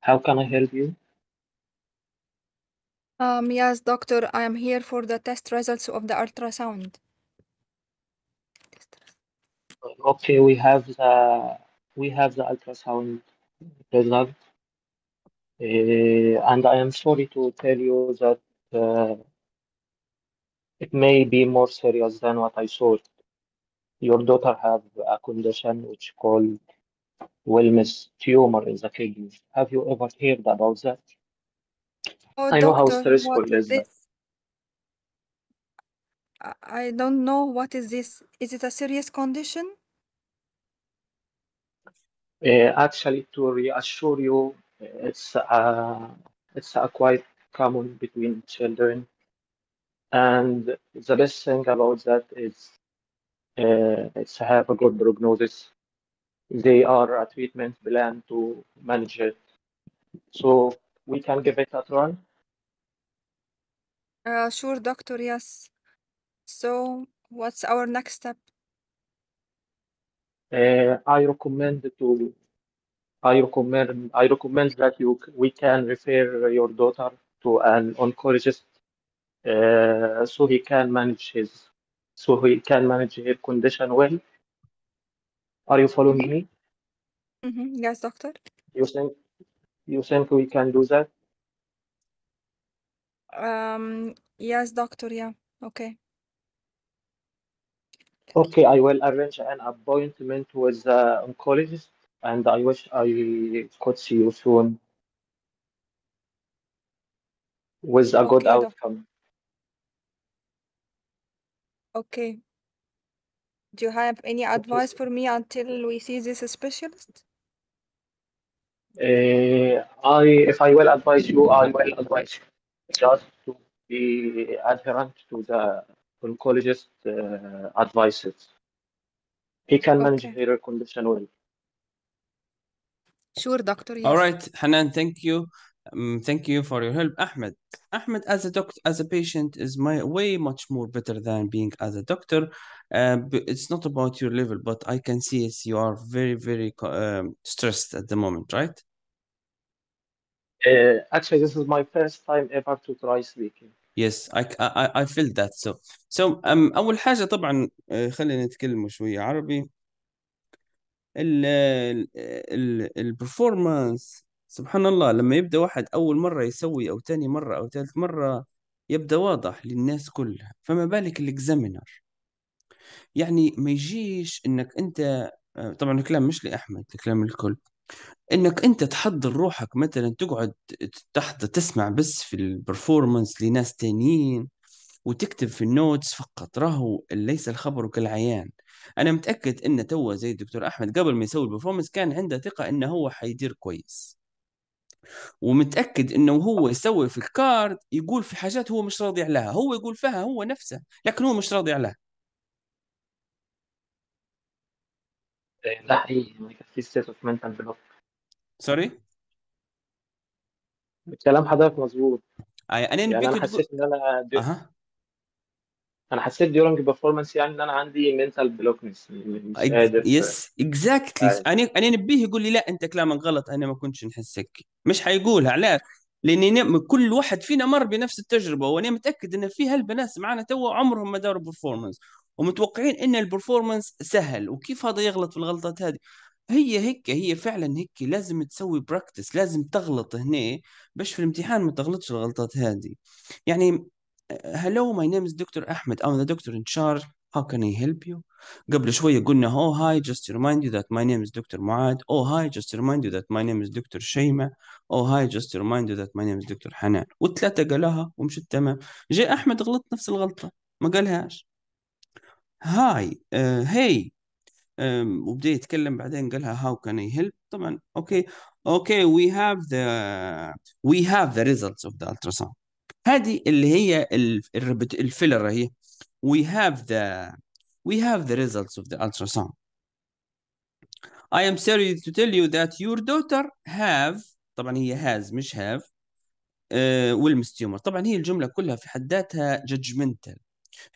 How can I help you? Um, yes, doctor, I am here for the test results of the ultrasound. Okay, we have the we have the ultrasound result, uh, and I am sorry to tell you that uh, it may be more serious than what I thought. Your daughter have a condition which called Wilms tumor in the kidney. Have you ever heard about that? Oh, I know how stressful is, is that. I don't know what is this. Is it a serious condition? Uh, actually, to reassure you, it's a, it's a quite common between children. And the best thing about that is uh, it's have a good prognosis. They are a treatment plan to manage it. So we can give it a try. Uh, sure, doctor, yes. So what's our next step? Uh, I recommend to I recommend I recommend that you we can refer your daughter to an oncologist uh, so he can manage his so he can manage his condition well. Are you following me? Mm-hmm. Yes, doctor. You think you think we can do that? Um. Yes, doctor. Yeah. Okay. Okay, I will arrange an appointment with the oncologist, and I wish I could see you soon with a okay, good outcome. Okay. Do you have any advice for me until we see this specialist? Uh, I, if I will advise you, I will advise you just to be adherent to the oncologist uh, advices. He can manage Okay. her condition well. Sure, doctor. Yes. All right, Hanan, thank you. Um, thank you for your help, Ahmed. Ahmed, as a doctor, as a patient, is my way much more better than being as a doctor. Uh, it's not about your level, but I can see it's you are very, very um, stressed at the moment, right? Uh, actually, this is my first time ever to try speaking. Yes, I, I feel that. So, so um, اول حاجة طبعا خلينا نتكلم شوية عربي performance. سبحان الله لما يبدأ واحد أول مرة يسوي أو تاني مرة أو تالت مرة يبدأ واضح للناس كلها فما بالك الإكزامينر يعني ما يجيش إنك أنت طبعا الكلام مش لأحمد الكلام للكل انك انت تحضر روحك مثلا تقعد تحت تسمع بس في البرفورمانس لناس تانيين وتكتب في النوتس فقط راهو ليس الخبر كالعيان انا متاكد ان توا زي الدكتور احمد قبل ما يسوي البرفورمانس كان عنده ثقه انه هو حيدير كويس ومتاكد انه هو يسوي في الكارد يقول في حاجات هو مش راضي عليها هو يقول فيها هو نفسه لكن هو مش راضي عليها إيه، لا حقيقي إيه، يعني كان في ستيت اوف منتال بلوك سوري كلام حضرتك مظبوط انا يعني انا حسيت ان انا دي... أه. انا حسيت ديورنج بيرفورمانس يعني ان انا عندي منتال بلوكنس مش قادر يس طيب. اكزاكتلي انا انا نبيه يقول لي لا انت كلامك غلط انا ما كنتش نحسك مش حيقولها علاش لان كل واحد فينا مر بنفس التجربه وانا متاكد ان في هالبنات معنا توا عمرهم ما داروا برفورمانس ومتوقعين ان البرفورمانس سهل وكيف هذا يغلط في الغلطات هذه هي هيك هي فعلا هيك لازم تسوي براكتس لازم تغلط هنا باش في الامتحان ما تغلطش الغلطات هذه يعني هلو ماي نيم از دكتور احمد او ذا دكتور ان charge How can I help you? قبل شوية قلنا Oh hi just to remind you that my name is Dr. معاد Oh hi just to remind you that my name is Dr. شيماء Oh hi just to remind you that my name is Dr. حنان والثلاثة قالها ومشت تمام جاء أحمد غلط نفس الغلطة ما قالهاش هاي هي وبدأ يتكلم بعدين قالها how can I help طبعا اوكي اوكي we have the we have the results of the ultrasound هذه اللي هي الفيلر هي we have the we have the results of the ultrasound. I am sorry to tell you that your daughter have طبعا هي has مش have uh, tumor طبعا هي الجملة كلها في حد ذاتها judgmental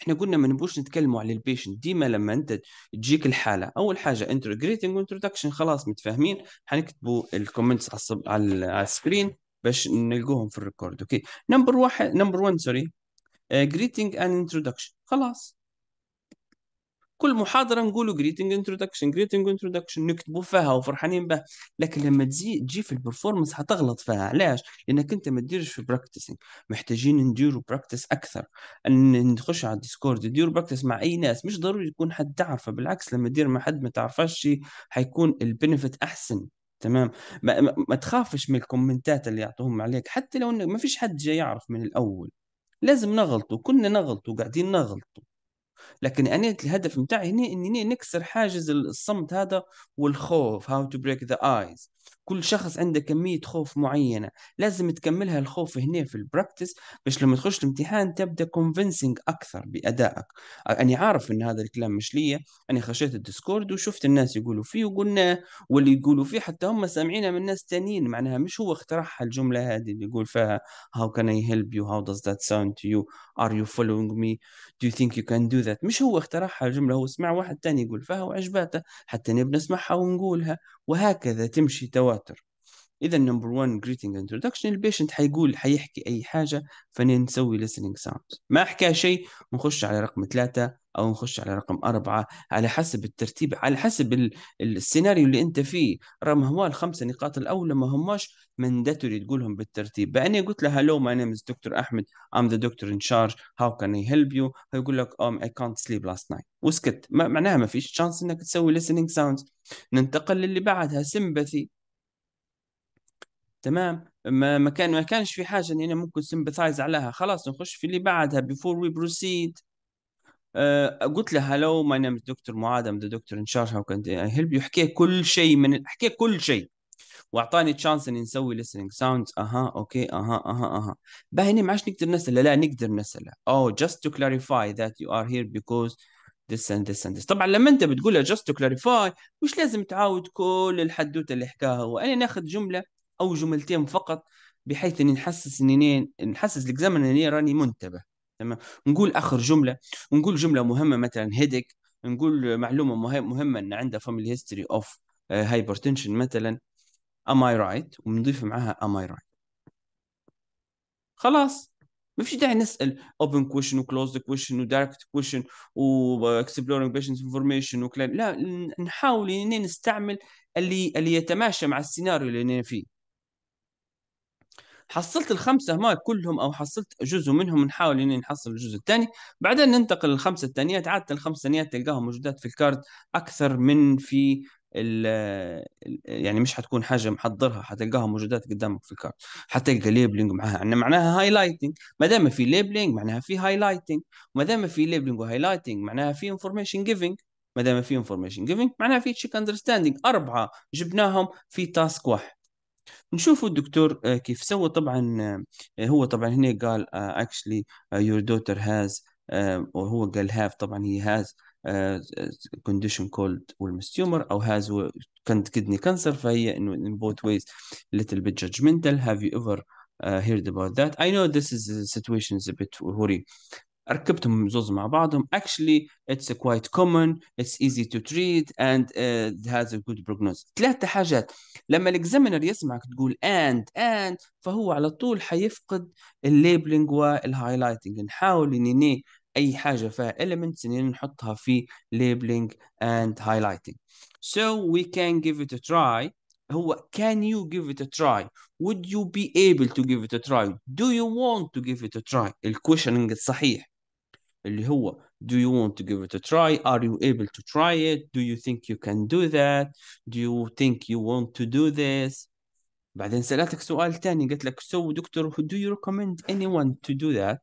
احنا قلنا ما نبوش نتكلموا على البيشنت ديما لما انت تجيك الحاله اول حاجه انتر جريتنج وانترودكشن خلاص متفاهمين حنكتبوا الكومنتس على على السكرين باش نلقوهم في الريكورد اوكي نمبر واحد نمبر 1 سوري آه، greeting and introduction خلاص كل محاضرة نقولوا greeting introduction greeting introduction نكتبوا فيها وفرحانين به لكن لما تجي تجي في البرفورمانس حتغلط فيها علاش؟ لأنك أنت ما تديرش في براكتسينج محتاجين نديروا براكتس أكثر نخش على الديسكورد نديروا براكتس مع أي ناس مش ضروري يكون حد تعرفه بالعكس لما تدير مع حد ما تعرفش حيكون البنفيت أحسن تمام ما, ما, ما تخافش من الكومنتات اللي يعطوهم عليك حتى لو ما فيش حد جاي يعرف من الأول لازم نغلطوا كنا نغلطوا قاعدين نغلطوا لكن انا الهدف نتاعي هنا اني نكسر حاجز الصمت هذا والخوف هاو تو بريك ذا ايز كل شخص عنده كمية خوف معينة لازم تكملها الخوف هنا في البراكتس باش لما تخش الامتحان تبدا كونفنسنج أكثر بأدائك أنا عارف أن هذا الكلام مش ليا أنا خشيت الديسكورد وشفت الناس يقولوا فيه وقلنا واللي يقولوا فيه حتى هم سامعينها من ناس تانيين معناها مش هو اخترعها الجملة هذه اللي يقول فيها how can I help you how does that sound to you are you following me do you think you can do that الذات مش هو اخترعها الجملة هو سمع واحد تاني يقول فيها وعجباته حتى نبي نسمعها ونقولها وهكذا تمشي تواتر إذا نمبر 1 جريتنج انتدكشن البيشنت حيقول حيحكي أي حاجة فنسوي listening ساوند ما حكى شيء نخش على رقم ثلاثة او نخش على رقم أربعة على حسب الترتيب على حسب السيناريو اللي انت فيه رغم هو الخمسة نقاط الاولى ما هماش داتوري تقولهم بالترتيب بأني قلت له هلو ماي نيم از دكتور احمد ام ذا دكتور ان شارج هاو كان اي هيلب يو هيقول لك ام اي كانت سليب لاست نايت وسكت ما معناها ما فيش شانس انك تسوي ليسننج ساوندز ننتقل للي بعدها سمبثي تمام ما ما كان ما كانش في حاجه اني انا ممكن سمبثايز عليها خلاص نخش في اللي بعدها before we proceed آه، قلت لها هلو ماي نيم دكتور معاذ ام ذا دكتور ان شارج هاو كان هيلب يو كل شيء من حكي كل شيء واعطاني تشانس اني نسوي ليسننج ساوند اها اوكي اها اها اها باهي ما عادش نقدر نسأله لا نقدر نسأله او جاست تو كلاريفاي ذات يو ار هير بيكوز ذس اند ذس اند طبعا لما انت بتقول له جاست تو كلاريفاي مش لازم تعاود كل الحدوته اللي حكاها هو انا ناخذ جمله او جملتين فقط بحيث اني نحسس اني نحسس الاكزام اني راني منتبه تمام نقول اخر جمله نقول جمله مهمه مثلا هيدك نقول معلومه مهمه ان عندها فاميلي هيستوري اوف هايبرتنشن مثلا ام اي رايت ونضيف معاها ام اي رايت خلاص ما فيش داعي نسال اوبن كويشن وكلوزد كويشن ودايركت كويشن واكسبلورينج بيشنت انفورميشن وكلام لا نحاول اني نستعمل اللي اللي يتماشى مع السيناريو اللي انا فيه حصلت الخمسه ما كلهم او حصلت جزء منهم نحاول ان نحصل الجزء الثاني بعدين ننتقل للخمسه الثانيات عاده الخمسه الثانية تلقاهم موجودات في الكارد اكثر من في يعني مش حتكون حاجه محضرها حتلقاها موجودات قدامك في الكارت حتلقى ليبلينج معاها يعني معناها هايلايتنج ما دام في ليبلينج معناها في هايلايتنج وما دام في ليبلينج وهايلايتنج معناها في انفورميشن جيفنج ما دام في انفورميشن جيفنج معناها في تشيك اندرستاندينج اربعه جبناهم في تاسك واحد نشوفوا الدكتور آه، كيف سوى طبعا آه، هو طبعا هنا قال اكشلي يور دوتر هاز وهو قال هاف طبعا هي هاز كونديشن كولد والمستيومر او هاز كانت كدني كانسر فهي انه in both ways little bit judgmental have you ever uh, heard about that I know this is a situation is a bit worry ركبتهم زوز مع بعضهم اكشلي اتس كوايت كومن اتس ايزي تو تريت اند هاز ا جود بروجنوز ثلاثه حاجات لما الاكزامينر يسمعك تقول اند اند فهو على طول حيفقد الليبلنج والهايلايتنج نحاول اني اي حاجه فيها elements نحطها في labeling and highlighting so we can give it a try هو can you give it a try would you be able to give it a try do you want to give it a try الكويشننج الصحيح اللي هو do you want to give it a try are you able to try it do you think you can do that do you think you want to do this بعدين سألتك سؤال تاني قلت لك so دكتور do you recommend anyone to do that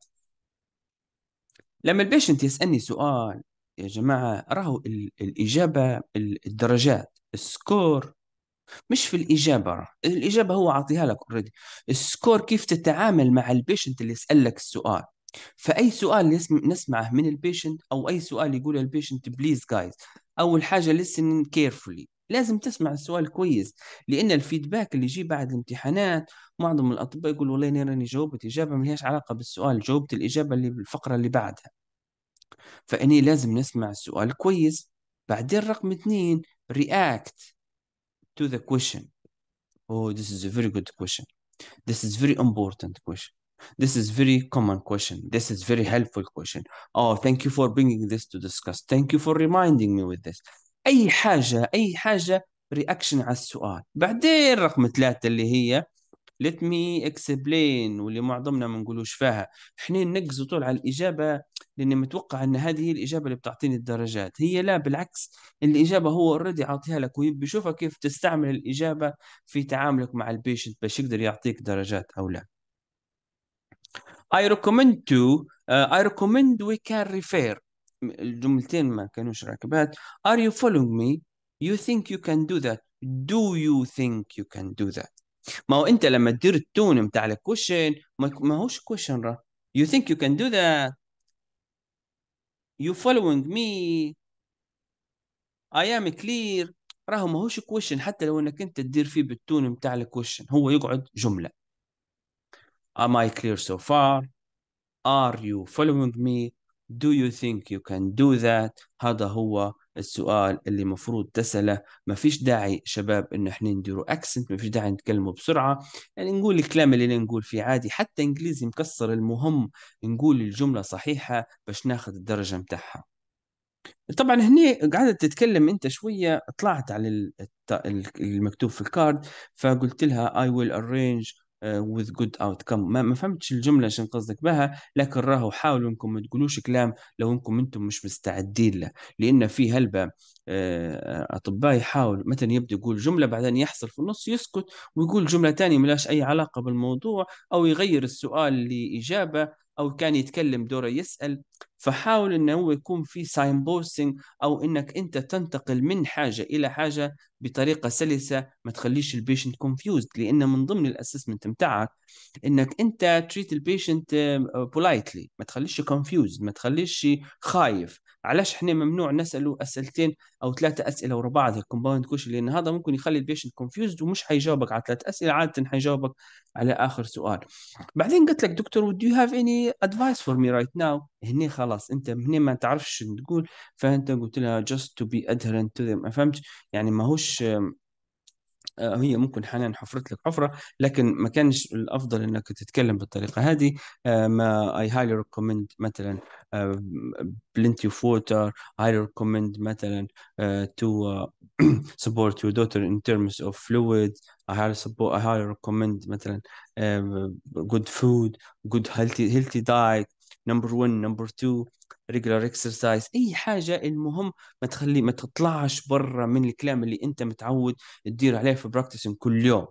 لما البيشنت يسألني سؤال يا جماعة راهو الإجابة الدرجات السكور مش في الإجابة الإجابة هو عاطيها لك اوريدي السكور كيف تتعامل مع البيشنت اللي يسألك السؤال فاي سؤال نسم... نسمعه من البيشنت او اي سؤال يقوله البيشنت بليز جايز اول حاجه لسن كيرفولي لازم تسمع السؤال كويس لان الفيدباك اللي يجي بعد الامتحانات معظم الاطباء يقول والله انا راني جاوبت اجابه ما لهاش علاقه بالسؤال جاوبت الاجابه اللي بالفقره اللي بعدها فاني لازم نسمع السؤال كويس بعدين رقم اثنين react to the question oh this is a very good question this is very important question This is very common question. This is very helpful question. Oh, thank you for bringing this to discuss. Thank you for reminding me with this. أي حاجة أي حاجة رياكشن على السؤال. بعدين رقم ثلاثة اللي هي let me explain واللي معظمنا ما نقولوش فيها. احنا نقزوا طول على الإجابة لأني متوقع أن هذه هي الإجابة اللي بتعطيني الدرجات. هي لا بالعكس الإجابة هو اوريدي عاطيها لك ويبي كيف تستعمل الإجابة في تعاملك مع البيشنت باش يقدر يعطيك درجات أو لا. I recommend to uh, I recommend we can refer الجملتين ما كانوش راكبات Are you following me? You think you can do that? Do you think you can do that? ما هو أنت لما تدير التون بتاع الكوشن ما هوش كوشن راه You think you can do that? You following me? I am clear راهو ماهوش كويشن حتى لو انك انت تدير فيه بالتون بتاع الكويشن هو يقعد جمله Am I clear so far? Are you following me? Do you think you can do that? هذا هو السؤال اللي المفروض تسأله ما فيش داعي شباب انه احنا نديروا اكسنت ما فيش داعي نتكلموا بسرعه يعني نقول الكلام اللي نقول فيه عادي حتى انجليزي مكسر المهم نقول الجمله صحيحه باش ناخذ الدرجه متاعها طبعا هنا قاعده تتكلم انت شويه طلعت على المكتوب في الكارد فقلت لها I will arrange آه، with good outcome ما, فهمتش الجملة شنو قصدك بها لكن راهو حاولوا انكم ما تقولوش كلام لو انكم انتم مش مستعدين له لان في هلبة آه، اطباء يحاول مثلا يبدا يقول جمله بعدين يحصل في النص يسكت ويقول جمله ثانيه ملاش اي علاقه بالموضوع او يغير السؤال لاجابه او كان يتكلم دوره يسال فحاول انه هو يكون في ساين بوستنج او انك انت تنتقل من حاجه الى حاجه بطريقه سلسه ما تخليش البيشنت كونفيوزد لان من ضمن الاسسمنت بتاعك انك انت تريت البيشنت بولايتلي ما تخليش كونفيوزد ما تخليش خايف علاش احنا ممنوع نساله اسئلتين او ثلاثه اسئله ورا بعض الكومباوند كوشن لان هذا ممكن يخلي البيشنت كونفيوزد ومش حيجاوبك على ثلاث اسئله عاده حيجاوبك على اخر سؤال بعدين قلت لك دكتور do you have any advice for me right now هني خلاص انت من ما تعرفش شنو تقول فانت قلت لها just to be adherent to them فهمت يعني ماهوش آه، هي ممكن حاليا حفرت لك حفره لكن ما كانش الافضل انك تتكلم بالطريقه هذه آه، ما اي هايلي ريكومند مثلا بلنتي اوف ووتر اي ريكومند مثلا تو سبورت يور دوتر ان terms اوف فلويد اي هايلي support I highly recommend مثلا جود فود جود هيلثي healthy healthy diet number one number ريجولار اكسرسايز اي حاجه المهم ما تخلي ما تطلعش برا من الكلام اللي انت متعود تدير عليه في براكتس كل يوم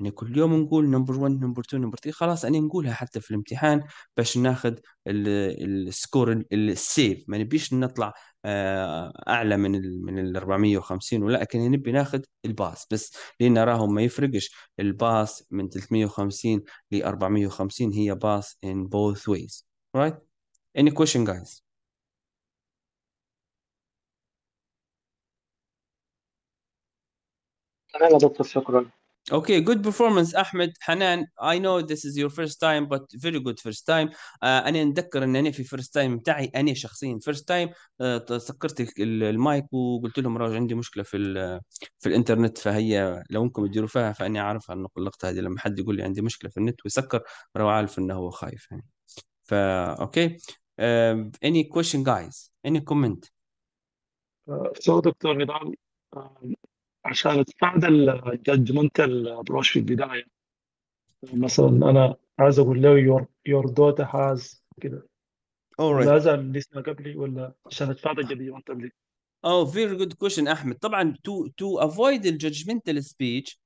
يعني كل يوم نقول نمبر 1 نمبر 2 نمبر 3 خلاص انا نقولها حتى في الامتحان باش ناخذ السكور السيف ما نبيش نطلع آه، اعلى من الـ من ال 450 ولا لكن نبي ناخذ الباس بس لان راهم ما يفرقش الباس من 350 ل 450 هي باس in both ways right Any question, guys? تمام يا دكتور شكرا Okay, good performance Ahmed Hanan. I know this is your first time but very good first time. Uh, انا نتذكر ان انا في first time بتاعي انا شخصيا first time uh, سكرت المايك وقلت لهم راجع عندي مشكله في في الانترنت فهي لو انكم تديروا فيها فاني عارفها انه قلقت هذه لما حد يقول لي عندي مشكله في النت ويسكر راهو عارف انه هو خايف يعني. فا اوكي any question guys any comment so دكتور نضال عشان تساعد الجادجمنتال ابروش في البدايه مثلا انا عايز اقول له يور يور دوتا هاز كده alright لازم لسه قبلي ولا عشان اتفادى الجادجمنتال دي او فيري جود كويشن احمد طبعا تو تو افويد الجادجمنتال سبيتش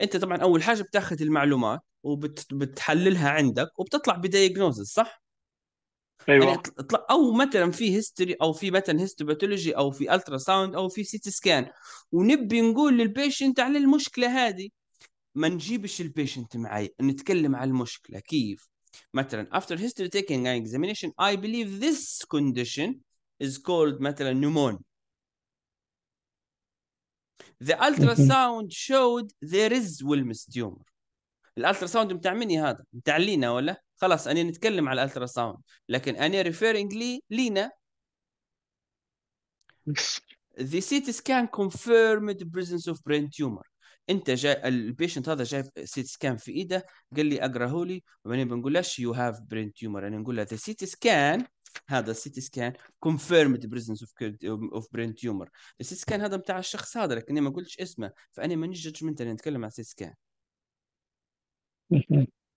انت طبعا اول حاجه بتاخذ المعلومات وبتحللها عندك وبتطلع بدايجنوزز صح؟ ايوه يعني او مثلا في هيستوري او في مثلا هيستوباثولوجي او في الترا ساوند او في سيتي سكان ونبي نقول للبيشنت على المشكله هذه ما نجيبش البيشنت معي نتكلم على المشكله كيف مثلا after history taking an examination I believe this condition is called مثلا pneumonia The ultrasound showed there is Wilms tumor الالترا ساوند بتاع مني هذا بتاع لينا ولا خلاص انا نتكلم على الالترا ساوند لكن انا ريفيرنج لي لينا The CT scan confirmed the presence of brain tumor. انت جاي البيشنت هذا جايب سيت سكان في ايده قال لي اقراه لي وبعدين ما يعني له يو هاف برين تيومر انا نقول لها ذا سيتي سكان هذا السيتي سكان كونفيرمد بريزنس اوف اوف برين تيومر السيتي سكان هذا بتاع الشخص هذا لكن ما قلتش اسمه فاني ما نجدش انا يعني نتكلم على سيتي سكان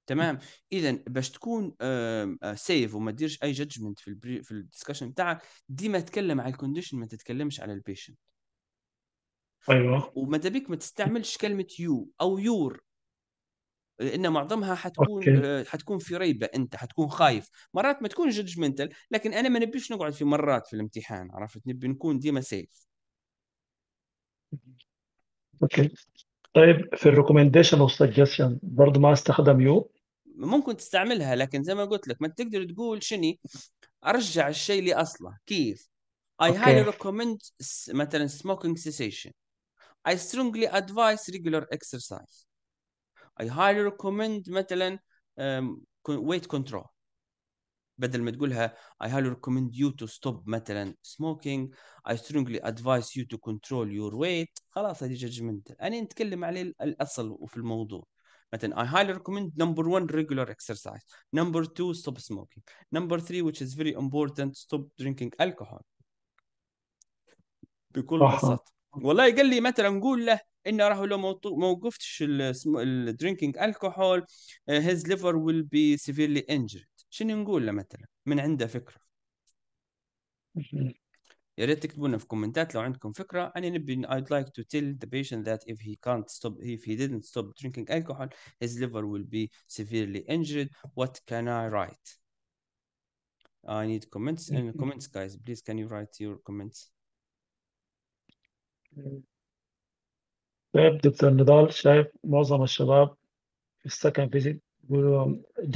تمام اذا باش تكون سيف آه، وما ديرش اي جادجمنت في البري في الديسكشن تاعك ديما تكلم على الكونديشن ما تتكلمش على البيشنت ايوه وما بيك ما تستعملش كلمه يو او يور لان معظمها حتكون أوكي. آه، حتكون في ريبه انت حتكون خايف مرات ما تكون جادجمنتال لكن انا ما نبيش نقعد في مرات في الامتحان عرفت نبي نكون ديما سيف اوكي طيب في الريكومنديشن والسجستشن برضه ما استخدم يو ممكن تستعملها لكن زي ما قلت لك ما تقدر تقول شني ارجع الشيء لاصله كيف I okay. highly recommend مثلا smoking cessation I strongly advise regular exercise I highly recommend مثلا ويت weight control بدل ما تقولها I highly recommend you to stop مثلا smoking I strongly advise you to control your weight خلاص هذه judgmental أنا نتكلم عليه الأصل وفي الموضوع مثلا I highly recommend number one regular exercise number two stop smoking number three which is very important stop drinking alcohol بكل بساطة والله قال لي مثلا نقول له انه راهو لو ما وقفتش الدرينكينج الكحول هيز ليفر ويل بي سيفيرلي انجري شنو نقول له مثلا من عنده فكره يا ريت تكتبوا في الكومنتات لو عندكم فكره انا نبي I'd like to tell the patient that if he can't stop if he didn't stop drinking alcohol his liver will be severely injured what can I write I need comments and comments guys please can you write your comments طيب دكتور نضال شايف معظم الشباب في السكن فيزيت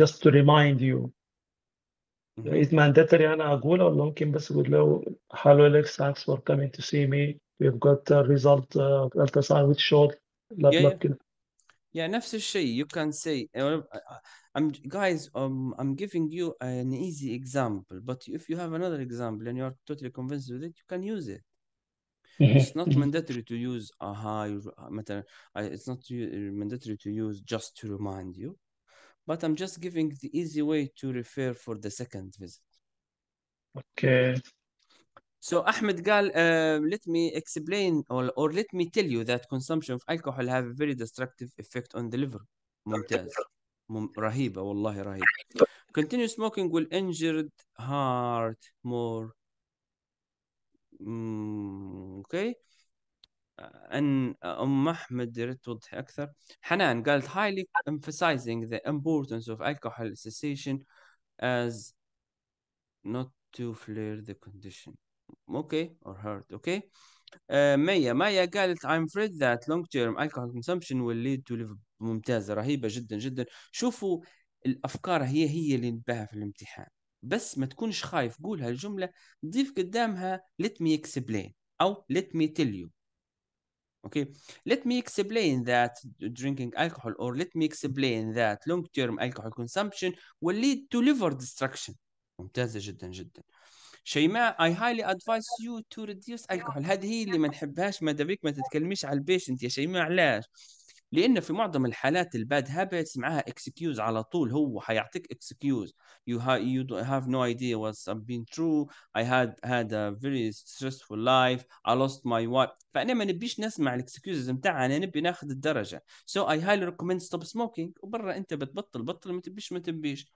just to remind you Mm-hmm. Is mandatory أنا أقوله ولا ممكن بس أقول له hello Alex thanks for coming to see me we've got a result uh, ultrasound with short لا yeah, yeah. كده. Yeah, نفس الشيء you can say uh, I'm guys um, I'm giving you an easy example but if you have another example and you're totally convinced with it you can use it mm-hmm. it's not mm-hmm. mandatory to use a high مثلا uh, uh, it's not mandatory to use just to remind you but I'm just giving the easy way to refer for the second visit. Okay. So Ahmed Gal, uh, um, let me explain or, or let me tell you that consumption of alcohol have a very destructive effect on the liver. ممتاز. رهيبة والله رهيبة. Continue smoking will injured heart more. Mm, okay. أن أم أحمد رد توضح أكثر حنان قالت highly emphasizing the importance of alcohol cessation as not to flare the condition okay or hurt okay uh, مايا قالت I'm afraid that long term alcohol consumption will lead to liver ممتازة رهيبة جدا جدا شوفوا الأفكار هي هي اللي نباها في الامتحان بس ما تكونش خايف قولها الجملة ضيف قدامها let me explain أو let me tell you Okay, let me explain that drinking alcohol or let me explain that long-term alcohol consumption will lead to liver destruction. ممتازة جدا جدا. شيماء I highly advise you to reduce alcohol. هذه هي اللي ما نحبهاش ما بيك ما تتكلميش على البيشنت يا شيماء علاش؟ لانه في معظم الحالات الباد هابتس معاها اكسكيوز على طول هو حيعطيك اكسكيوز يو يو هاف نو ايديا واتس I've been true I had had a very stressful life I lost my wife فانا ما نبيش نسمع الاكسكيوز متاعها انا نبي ناخذ الدرجه so I highly recommend stop smoking وبرا انت بتبطل بطل ما تبيش ما تبيش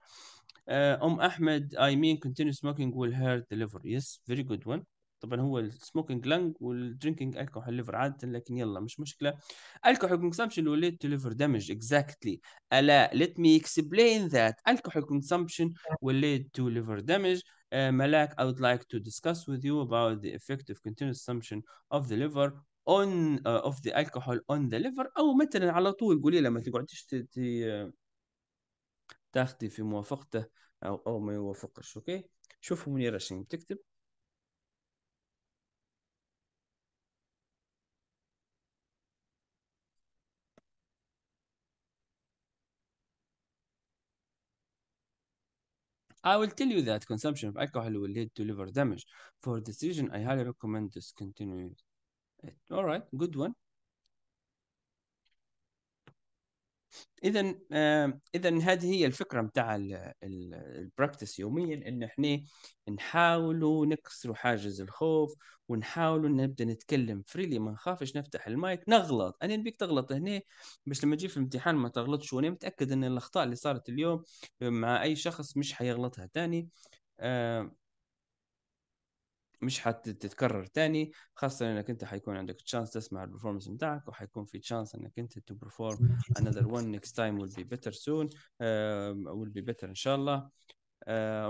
آه، ام احمد I mean كونتينيو smoking will hurt the liver yes very good one طبعا هو السموكينج لانج والدرينكينج الكحول ليفر عاده لكن يلا مش مشكله الكحول كونسامشن will lead to liver damage exactly الا let me explain that alcohol consumption will lead to liver damage Uh, Malak, I would like to discuss with you about the effect of continuous consumption of the liver on uh, of the alcohol on the liver او مثلا على طول قولي له ما تقعديش تاخذي في موافقته او او ما يوافقش اوكي شوفوا منيره شنو بتكتب I will tell you that consumption of alcohol will lead to liver damage. For this reason, I highly recommend discontinuing it. All right, good one. اذا اذا هذه هي الفكره بتاع البراكتس يوميا ان احنا نحاولوا نكسروا حاجز الخوف ونحاولوا نبدا نتكلم فريلي ما نخافش نفتح المايك نغلط انا نبيك تغلط هنا باش لما تجي في الامتحان ما تغلطش وانا متاكد ان الاخطاء اللي صارت اليوم مع اي شخص مش حيغلطها تاني مش حتتكرر تاني خاصة انك انت حيكون عندك تشانس تسمع البرفورمانس بتاعك وحيكون في تشانس انك انت تو perform another one next time will be better soon ويل will be better ان شاء الله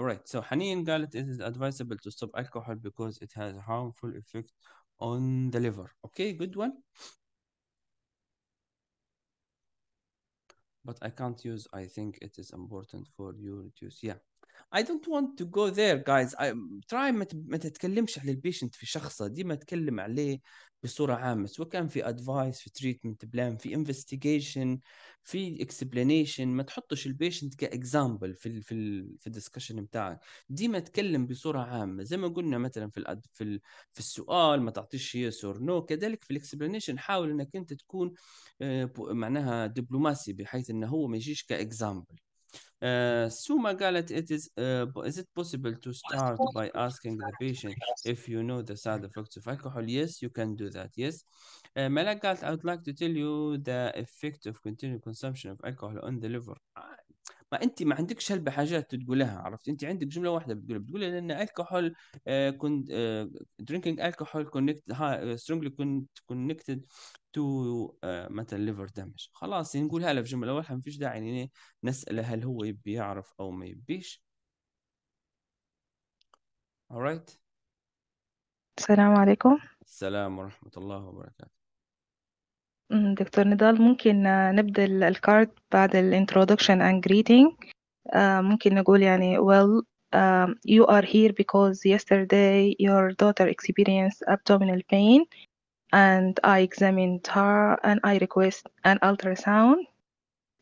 alright so Hanin قالت it is advisable to stop alcohol because it has a harmful effect on the liver. Okay, good one. But I can't use I think it is important for you to use Yeah, اي دونت ونت تو جو ذير جايز تراي ما تتكلمش على البيشنت في شخصه ديما تكلم عليه بصوره عامه سواء كان في ادفايس في تريتمنت بلان في انفستيجيشن في اكسبلانيشن ما تحطش البيشنت كاكزامبل في الـ في الـ في الدسكشن بتاعك ديما تكلم بصوره عامه زي ما قلنا مثلا في الأد في, الـ في السؤال ما تعطيش يس اور نو كذلك في الاكسبلانيشن حاول انك انت تكون آه، معناها دبلوماسي بحيث انه هو ما يجيش كاكزامبل سوما Suma قالت it is, uh, is it possible to start by asking the patient if you know the side effects of alcohol? Yes, you can do that. Yes. Uh, قالت I would like to tell you the effect of continued consumption of alcohol on the liver. ما انت ما عندكش هلبة حاجات تقولها عرفت انت عندك جمله واحده بتقولها بتقول ان الكحول كنت درينكينج الكحول كونكت strongly كونكتد تو آه، مثلا ليفر دامج خلاص يعني نقولها له في جمله واحده ما فيش داعي يعني نساله هل هو يبي يعرف او ما يبيش alright السلام عليكم السلام ورحمة الله وبركاته دكتور نضال ممكن آه، نبدأ الكارد بعد ال introduction and greeting آه، ممكن نقول يعني well um, you are here because yesterday your daughter experienced abdominal pain and I examined her and I request an ultrasound.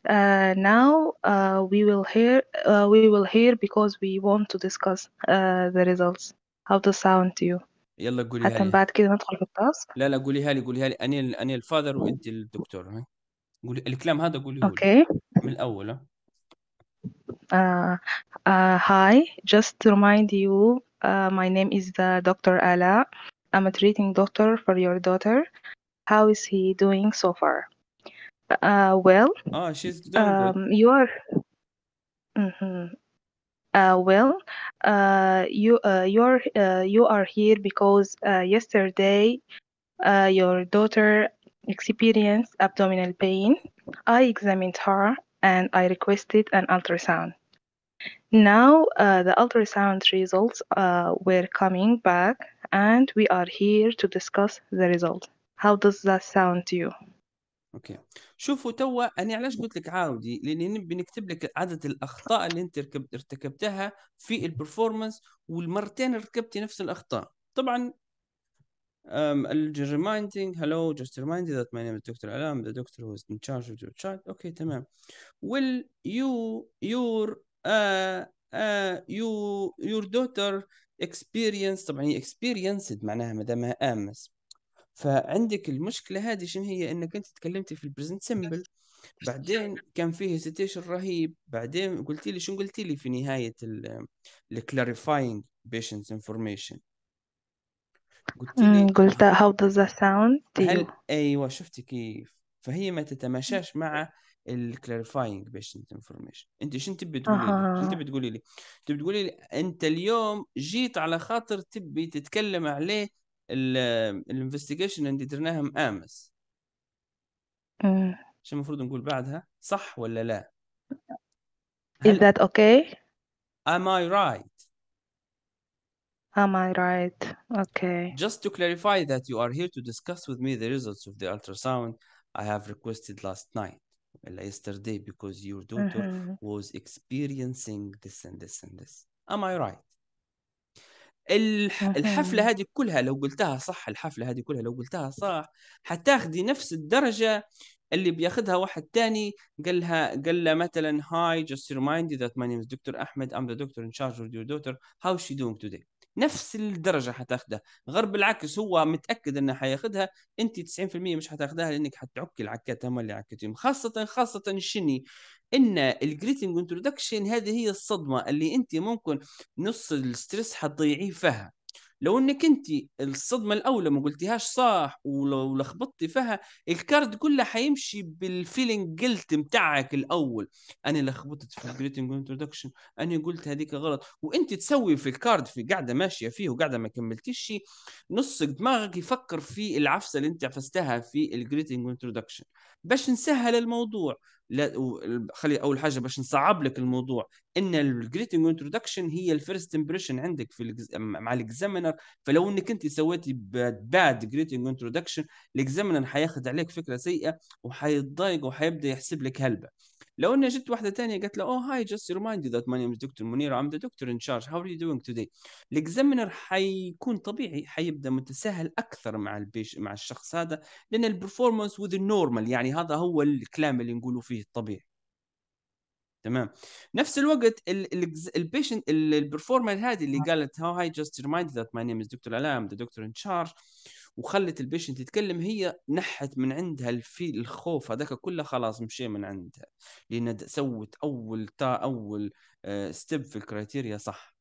Uh, now uh, we will hear uh, we will hear because we want to discuss uh, the results how to sound to you يلا قوليها حتى من بعد كده ندخل في التاسك لا لا قوليها لي قوليها لي انا انا الفاذر وانت الدكتور قولي الكلام هذا قوليه اوكي من الاول hi just to remind you uh, my name is the Dr. Ala I'm a treating doctor for your daughter. How is he doing so far? Uh, well. Oh, she's doing um, good. You are. Mm-hmm. Uh, well, uh, you uh, you're uh, you are here because uh, yesterday uh, your daughter experienced abdominal pain. I examined her and I requested an ultrasound. Now uh, the ultrasound results uh, were coming back and we are here to discuss the result. How does that sound to you? اوكي شوفوا توا انا علاش قلت لك عاودي لاني نبي نكتب لك عدد الاخطاء اللي انت ارتكبتها في البرفورمانس والمرتين ارتكبتي نفس الاخطاء طبعا um, reminding hello just remind you that my name is Dr. Alam the doctor who is in charge of your child اوكي تمام will you your uh, uh, you your daughter اكسبيرينس طبعا هي اكسبيرينسد معناها مادامها امس فعندك المشكله هذه شنو هي انك انت تكلمتي في البريزنت سمبل بعدين كان فيه سيتيشن رهيب بعدين قلت لي شنو قلت لي في نهايه الكلاريفاينج بيشنس انفورميشن قلت لي هاو داز ذا ساوند ايوه شفتي كيف فهي ما تتماشاش مع الكلاريفاينج بيشنت انفورميشن انت شنو تبي تقولي لي شنو تبي تقولي لي تبي تقولي لي انت اليوم جيت على خاطر تبي تتكلم عليه الانفستيجيشن اللي درناها امس أه. شو المفروض نقول بعدها صح ولا لا Is that okay? Am I right? Am I right? Okay. Just to clarify that you are here to discuss with me the results of the ultrasound I have requested last night. yesterday because your daughter mm -hmm. was experiencing this and this and this am I right الحفلة هذه كلها لو قلتها صح الحفلة هذه كلها لو قلتها صح حتاخذي نفس الدرجة اللي بياخذها واحد ثاني قال لها قال لها مثلا هاي just remind you that my name is Dr. Ahmed I'm the doctor in charge of your daughter how's she doing today نفس الدرجه حتاخذها غير بالعكس هو متاكد انه حياخذها انت 90% مش حتاخذها لانك حتعكي العكات هم اللي عكتهم خاصه خاصه شني ان الجريتنج انتروداكشن هذه هي الصدمه اللي انت ممكن نص الستريس حتضيعيه فيها لو انك انت الصدمه الاولى ما قلتيهاش صح ولو لخبطتي فيها الكارد كله حيمشي بالفيلينج جلت بتاعك الاول انا لخبطت في الجريتنج انتروداكشن انا قلت هذيك غلط وانت تسوي في الكارد في قاعده ماشيه فيه وقاعده ما كملتيش نص دماغك يفكر في العفسه اللي انت عفستها في الجريتنج انتروداكشن باش نسهل الموضوع لا خلي اول حاجه باش نصعب لك الموضوع ان الجريتنج انتروداكشن هي الفيرست امبريشن عندك في مع الاكزامينر فلو انك انت سويتي بعد جريتنج انتروداكشن الاكزامينر حياخذ عليك فكره سيئه وحيتضايق وحيبدا يحسب لك هلبه لو اني جت واحده ثانيه قالت له اوه هاي جاست ريمايند ذات ماني ام دكتور منير ام ذا دكتور ان شارج هاو يو دوينج توداي الاكزامينر حيكون طبيعي حيبدا متساهل اكثر مع البيش مع الشخص هذا لان البرفورمانس وذ النورمال يعني هذا هو الكلام اللي نقوله فيه الطبيعي تمام نفس الوقت البيشنت البرفورمر هذه اللي نعم. قالت هاو هاي جاست ريمايند ذات ماي نيم از دكتور الام ذا دكتور ان شارج وخلت البيشنت تتكلم هي نحت من عندها الفي الخوف هذاك كله خلاص مشي من عندها لان سوت اول تا اول ستيب آه، في الكريتيريا صح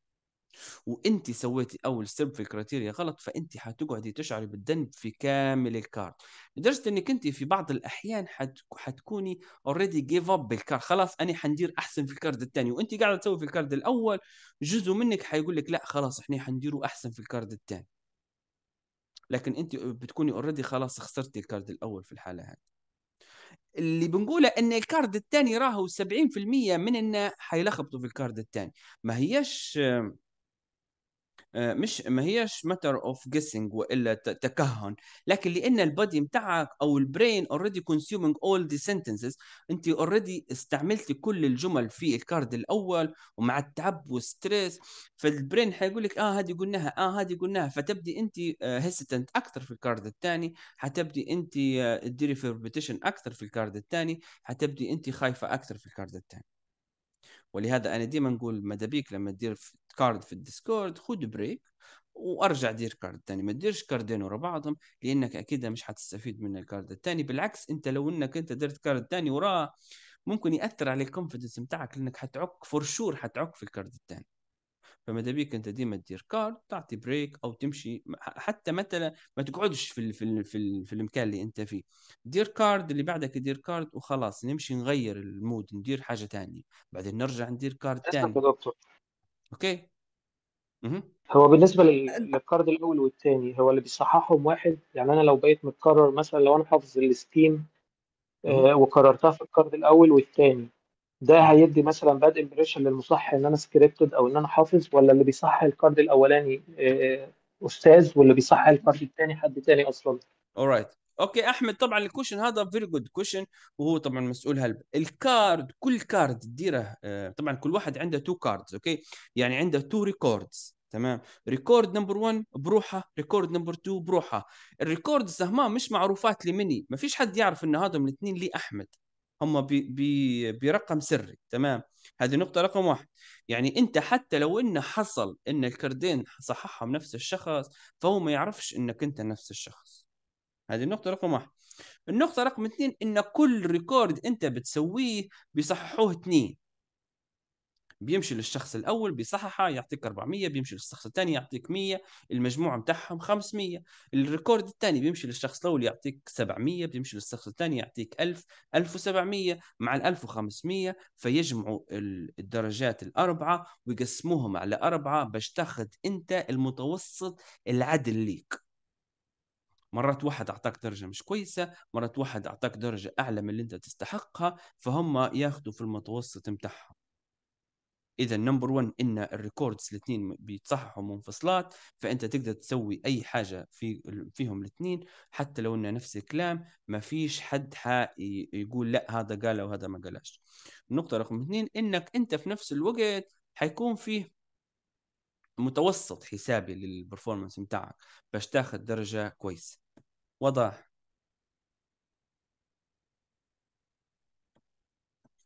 وانت سويتي اول ستيب في الكريتيريا غلط فانت حتقعدي تشعري بالذنب في كامل الكارت لدرجه انك انت في بعض الاحيان حت... حتكوني اوريدي جيف اب بالكارت خلاص انا حندير احسن في الكارد الثاني وانت قاعده تسوي في الكارد الاول جزء منك حيقول لك لا خلاص احنا حنديروا احسن في الكارد الثاني لكن انت بتكوني اوريدي خلاص خسرتي الكارد الاول في الحاله هذه اللي بنقوله ان الكارد الثاني راهو 70% من انه حيلخبطوا في الكارد الثاني ما هيش آه، مش ما هيش ماتر اوف جيسنج والا تكهن لكن لان البادي بتاعك او البرين اوريدي كونسيومينج اول دي سنتنسز انت اوريدي استعملت كل الجمل في الكارد الاول ومع التعب والستريس فالبرين حيقول لك اه هذه قلناها اه هذه قلناها فتبدي انت هيستنت آه، اكثر في الكارد الثاني حتبدي انت آه، تديري في ريبيتيشن اكثر في الكارد الثاني حتبدي انت خايفه اكثر في الكارد الثاني ولهذا انا ديما نقول ماذا بيك لما تدير كارد في الديسكورد خد بريك وارجع دير كارد تاني ما تديرش كاردين ورا بعضهم لانك اكيد مش حتستفيد من الكارد الثاني بالعكس انت لو انك انت درت كارد ثاني وراه ممكن ياثر على الكونفدنس بتاعك لانك حتعك فور شور حتعك في الكارد الثاني فماذا بيك انت ديما تدير كارد تعطي بريك او تمشي حتى مثلا ما تقعدش في الـ في الـ في, الـ في المكان اللي انت فيه دير كارد اللي بعدك دير كارد وخلاص نمشي نغير المود ندير حاجه ثانيه بعدين نرجع ندير كارد ثاني اوكي هو بالنسبه للكارد الاول والثاني هو اللي بيصححهم واحد يعني انا لو بقيت متكرر مثلا لو انا حافظ الستيم آه، وكررتها في الكارد الاول والثاني ده هيدي مثلا باد امبريشن للمصحح ان انا سكريبتد او ان انا حافظ ولا اللي بيصحح الكارد الاولاني آه، استاذ واللي بيصحح الكارد الثاني حد ثاني اصلا اورايت اوكي احمد طبعا الكوشن هذا فيري جود كوشن وهو طبعا مسؤول هلب الكارد كل كارد تديره آه، طبعا كل واحد عنده تو كاردز اوكي يعني عنده تو ريكوردز تمام ريكورد نمبر 1 بروحه ريكورد نمبر 2 بروحه الريكوردز هما مش معروفات لمني ما فيش حد يعرف ان من الاثنين لي احمد هم بي بي برقم سري تمام هذه نقطة رقم واحد يعني أنت حتى لو إنه حصل إن الكردين صححهم نفس الشخص فهو ما يعرفش إنك أنت نفس الشخص هذه النقطة رقم واحد النقطة رقم اثنين ان كل ريكورد انت بتسويه بيصححوه اثنين بيمشي للشخص الاول بيصححه يعطيك 400 بيمشي للشخص الثاني يعطيك 100 المجموع بتاعهم 500 الريكورد الثاني بيمشي للشخص الاول يعطيك 700 بيمشي للشخص الثاني يعطيك 1000 1700 مع ال 1500 فيجمعوا الدرجات الاربعه ويقسموهم على اربعه باش تاخذ انت المتوسط العدل ليك مرات واحد اعطاك درجه مش كويسه مرات واحد اعطاك درجه اعلى من اللي انت تستحقها فهم ياخذوا في المتوسط بتاعهم اذا نمبر 1 ان الريكوردز الاثنين بيتصححوا منفصلات فانت تقدر تسوي اي حاجه في فيهم الاثنين حتى لو انه نفس الكلام ما فيش حد يقول لا هذا قاله وهذا ما قالش النقطه رقم اثنين انك انت في نفس الوقت حيكون فيه متوسط حسابي للبرفورمانس بتاعك باش تاخذ درجه كويسه واضح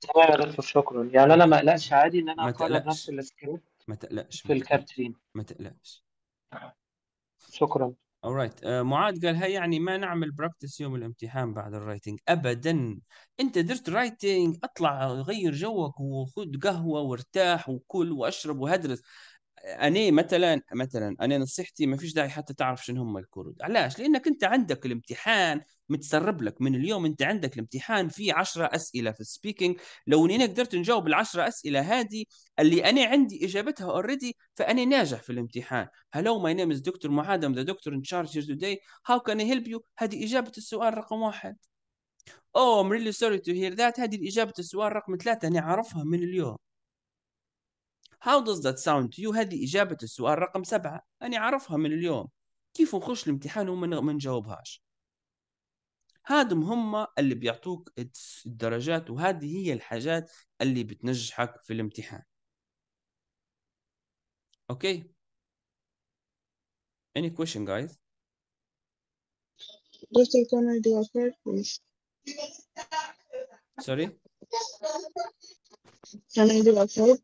تمام يا دكتور شكرا يعني انا ما اقلقش عادي ان انا اقرر نفس السكريبت ما تقلقش في الكابترين ما تقلقش شكرا alright uh, آه، معاد قال هاي يعني ما نعمل براكتس يوم الامتحان بعد الرايتنج ابدا انت درت رايتنج اطلع غير جوك وخذ قهوه وارتاح وكل واشرب وهدرس اني مثلا مثلا انا نصيحتي ما فيش داعي حتى تعرف شنو هم الكرود علاش لانك انت عندك الامتحان متسرب لك من اليوم انت عندك الامتحان فيه 10 اسئله في السبيكينج لو اني قدرت نجاوب العشرة اسئله هذه اللي انا عندي اجابتها اوريدي فانا ناجح في الامتحان هلو ماي نيم از دكتور معاد ذا دكتور ان تشارج تو توداي هاو كان اي هيلب يو هذه اجابه السؤال رقم واحد اوه ام ريلي سوري تو هير ذات هذه الاجابه السؤال رقم ثلاثه انا عارفها من اليوم How does that sound to you هذه إجابة السؤال رقم سبعة أنا اعرفها من اليوم كيف نخش الامتحان وما نجاوبهاش هادم هم اللي بيعطوك الدرجات وهذه هي الحاجات اللي بتنجحك في الامتحان اوكي any question guys Just do a third, please. Sorry? Can I do a third?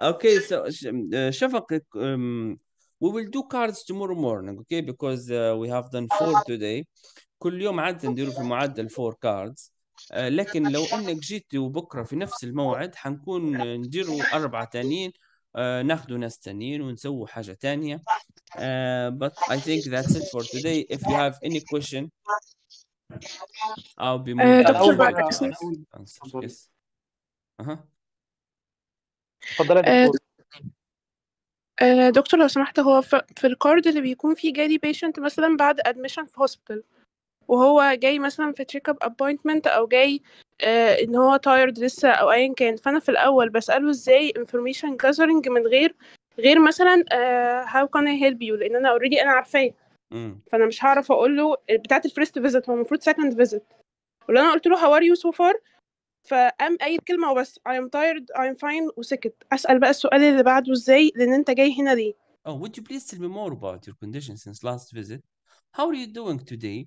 Okay, so Shafak, um, we will do cards tomorrow morning, okay? Because uh, we have done four today. كل يوم عادة نديروا في معدل four cards. Uh, لكن لو انك جيتي وبكره في نفس الموعد حنكون نديروا اربعه تانيين uh, ناخذوا ناس تانيين ونسووا حاجه تانية uh, but I think that's it for today if you have any question I'll be more happy to Answer. Yes. Uh -huh. اتفضلي يا آه، دكتور آه، دكتور لو سمحت هو في الكارد اللي بيكون فيه جالي بيشنت مثلا بعد ادميشن في هوسبيتال وهو جاي مثلا في تشيك اب ابوينتمنت او جاي آه ان هو تايرد لسه او ايا كان فانا في الاول بساله ازاي انفورميشن جاذرنج من غير غير مثلا هاو كان اي هيلب يو لان انا اوريدي انا عارفاه فانا مش هعرف اقول له بتاعه الفيرست فيزيت هو المفروض سكند فيزيت واللي انا قلت له هاو ار يو سو فار فقام قايل كلمة وبس I am tired I am fine وسكت أسأل بقى السؤال اللي بعده ازاي لأن أنت جاي هنا ليه؟ Oh, would you please tell me more about your condition since last visit? How are you doing today?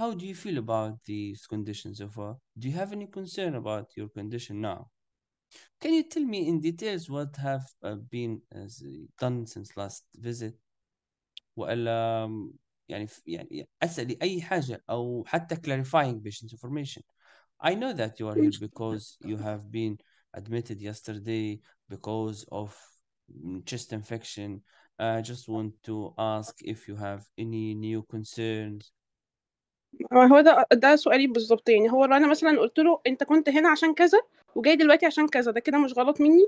How do you feel about these conditions so far? Do you have any concern about your condition now? Can you tell me in details what have been done since last visit? um, يعني يعني اسالي اي حاجه او حتى clarifying patient information I know that you are here because you have been admitted yesterday because of chest infection. I just want to ask if you have any new concerns. هو ده ده سؤالي بالظبط يعني هو لو انا مثلا قلت له انت كنت هنا عشان كذا وجاي دلوقتي عشان كذا ده كده مش غلط مني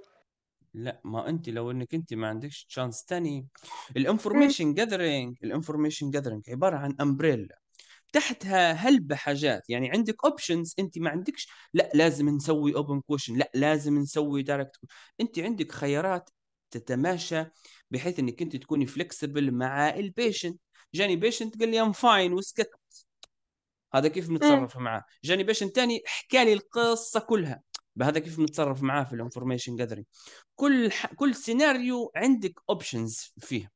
لا ما انت لو انك انت ما عندكش تشانس تاني الانفورميشن جاذرينج الانفورميشن جاذرينج عباره عن امبريلا تحتها هلبة حاجات يعني عندك اوبشنز انت ما عندكش لا لازم نسوي اوبن كوشن لا لازم نسوي دايركت انت عندك خيارات تتماشى بحيث انك انت تكوني فلكسبل مع البيشنت جاني بيشنت قال لي ام فاين وسكت هذا كيف نتصرف معاه جاني بيشنت ثاني حكى لي القصه كلها بهذا كيف نتصرف معاه في الانفورميشن جاذرينج كل ح... كل سيناريو عندك اوبشنز فيه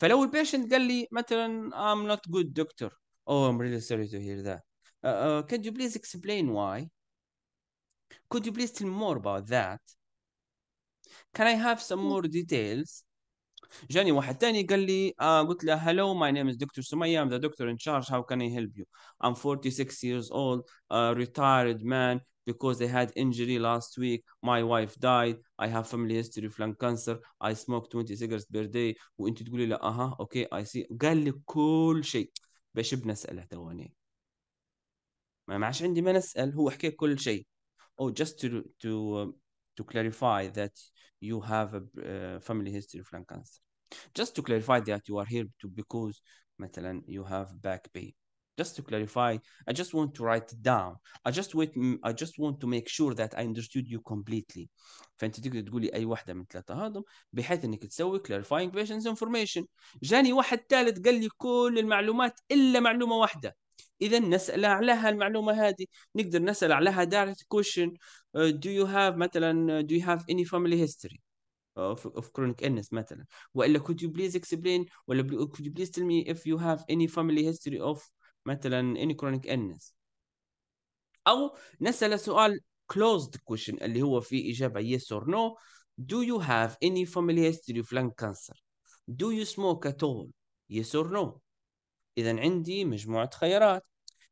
فلو البيشنت قال لي مثلا ام نوت جود دكتور Oh, I'm really sorry to hear that. Uh, uh, can you please explain why? Could you please tell more about that? Can I have some more details? جاني واحد تاني قال لي آه قلت له hello my name is Dr. Sumaya I'm the doctor in charge how can I help you I'm 46 years old a retired man because I had injury last week my wife died I have family history of lung cancer I smoke 20 cigarettes per day وانت تقولي لا اها اوكي I see قال لي كل شيء باش بنسال حتى ما معش عندي ما نسال هو حكى كل شيء oh just to to to clarify that you have a uh, family history of lung cancer just to clarify that you are here to because مثلا you have back pain just to clarify i just want to write it down i just wait i just want to make sure that i understood you completely فانت تقدر تقولي اي واحده من ثلاثه هذم بحيث انك تسوي clarifying patient's information جاني واحد ثالث قال لي كل المعلومات الا معلومه واحده اذا نسال عليها المعلومه هذه نقدر نسال عليها direct question uh, do you have مثلا uh, do you have any family history of, of chronic illness مثلا والا could you please explain ولا could you please tell me if you have any family history of مثلا any chronic illness او نسأل سؤال closed question اللي هو فيه إجابة yes or no do you have any family history of lung cancer do you smoke at all yes or no إذا عندي مجموعة خيارات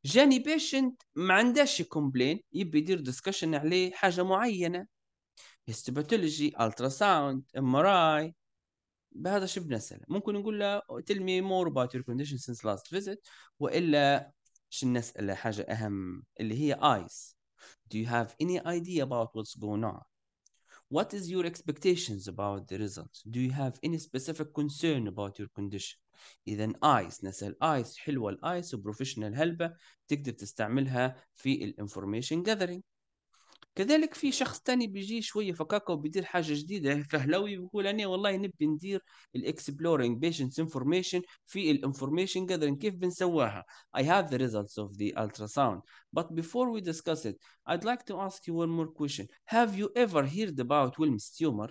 جاني بيشنت ما عندهاش كومبلين يبي يدير ديسكشن عليه حاجة معينة هيستوباثولوجي الترا ساوند ام ار اي بهذا شو بنسأله ممكن نقول له tell me more about your condition since last visit والا شو نسأله حاجة أهم اللي هي eyes do you have any idea about what's going on what is your expectations about the results do you have any specific concern about your condition اذا eyes نسال eyes حلوه الايس وبروفيشنال هلبه تقدر تستعملها في الانفورميشن gathering كذلك في شخص تاني بيجي شويه فكاكا وبيدير حاجه جديده فهلوي بيقول انا والله نبي ندير الاكسبلورينج بيشنتس انفورميشن في الانفورميشن gathering كيف بنسواها I have the results of the ultrasound but before we discuss it I'd like to ask you one more question have you ever heard about Wilms tumor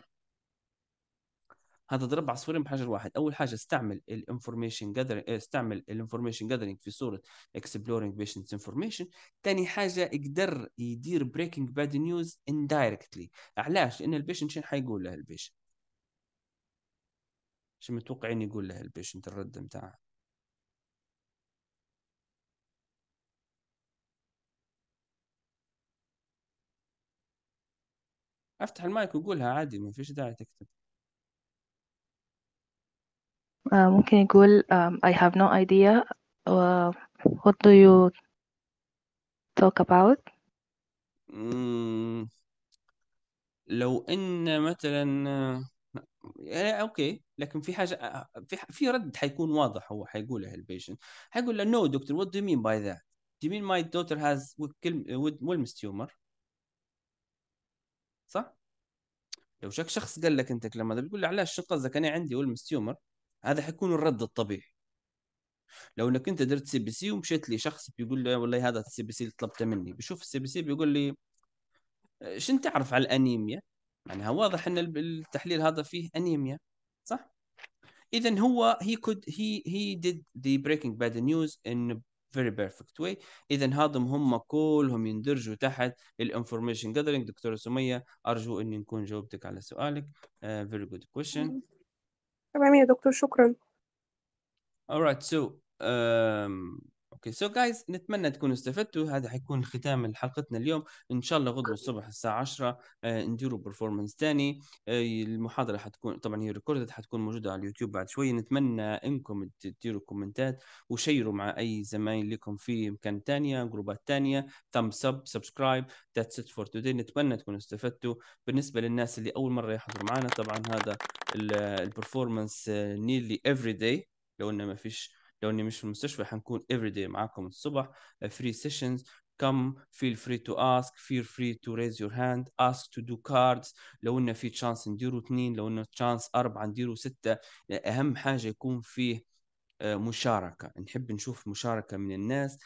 هذا ضرب عصفورين بحجر واحد اول حاجه استعمل الانفورميشن جاذرينج استعمل الانفورميشن جاذرينج في صوره اكسبلورينج بيشنت انفورميشن ثاني حاجه يقدر يدير بريكنج باد نيوز اندايركتلي علاش لان البيشنت شنو حيقول له البيشنت شو متوقعين يقول له البيشنت الرد بتاعه افتح المايك وقولها عادي ما فيش داعي تكتب Uh, ممكن يقول um, I have no idea uh, what do you talk about mm. لو ان مثلا يعني اوكي لكن في حاجه آه, في في رد حيكون واضح هو حيقولها البيشن حيقول له نو دكتور وات دو مين باي ذات دو مين ماي دوتر هاز ويلمس تيومر صح لو شك شخص قال لك انت كلام هذا بتقول له علاش شو قصدك انا عندي ويلمس تيومر هذا حيكون الرد الطبيعي لو انك انت درت سي بي سي ومشيت لي شخص بيقول لي والله هذا السي بي سي اللي طلبته مني بشوف السي بي سي بيقول لي شو انت تعرف على الانيميا معناها يعني واضح ان التحليل هذا فيه انيميا صح اذا هو he could he he did the breaking bad news in very perfect way اذا هذم هم كلهم يندرجوا تحت الانفورميشن gathering دكتوره سميه ارجو اني نكون جاوبتك على سؤالك فيري آه، very good question تمام يا دكتور شكرا alright so um, اوكي سو جايز نتمنى تكونوا استفدتوا هذا حيكون ختام حلقتنا اليوم ان شاء الله غدوه الصبح الساعه 10 آه نديروا برفورمانس ثاني آه المحاضره حتكون طبعا هي ريكوردد حتكون موجوده على اليوتيوب بعد شويه نتمنى انكم تديروا كومنتات وشيروا مع اي زمايل لكم في مكان ثانيه جروبات ثانيه ثم سب سبسكرايب ذاتس ات فور توداي نتمنى تكونوا استفدتوا بالنسبه للناس اللي اول مره يحضروا معنا طبعا هذا البرفورمانس نيرلي افري داي لو انه ما فيش لو اني مش في المستشفى حنكون افري داي معاكم الصبح فري uh, سيشنز come feel free to ask feel free to raise your hand ask to do cards لو انه في تشانس نديروا اثنين لو انه تشانس اربعه نديروا سته اهم حاجه يكون فيه uh, مشاركه نحب نشوف مشاركه من الناس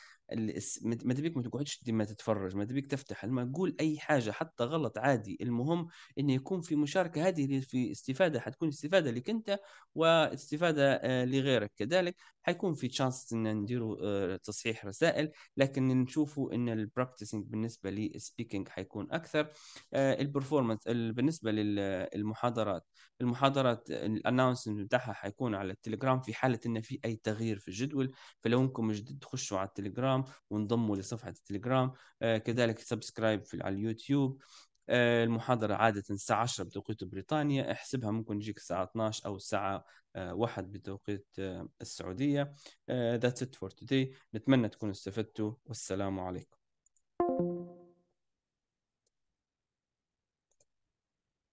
ما تبيك ما تقعدش ديما تتفرج ما تبيك تفتح الما قول اي حاجه حتى غلط عادي المهم ان يكون في مشاركه هذه في استفاده حتكون استفاده لك انت واستفاده آه، لغيرك كذلك حيكون في تشانس ان نديروا آه، تصحيح رسائل لكن نشوفوا ان البراكتسنج بالنسبه للسبيكينج حيكون اكثر آه، البرفورمانس بالنسبه للمحاضرات المحاضرات الاناونسمنت بتاعها حيكون على التليجرام في حاله ان في اي تغيير في الجدول فلو انكم جدد تخشوا على التليجرام التليجرام وانضموا لصفحه التليجرام آه، كذلك سبسكرايب في على اليوتيوب آه، المحاضرة عادة الساعة 10 بتوقيت بريطانيا احسبها ممكن يجيك الساعة 12 أو الساعة 1 آه، بتوقيت السعودية That's it for today نتمنى تكونوا استفدتوا والسلام عليكم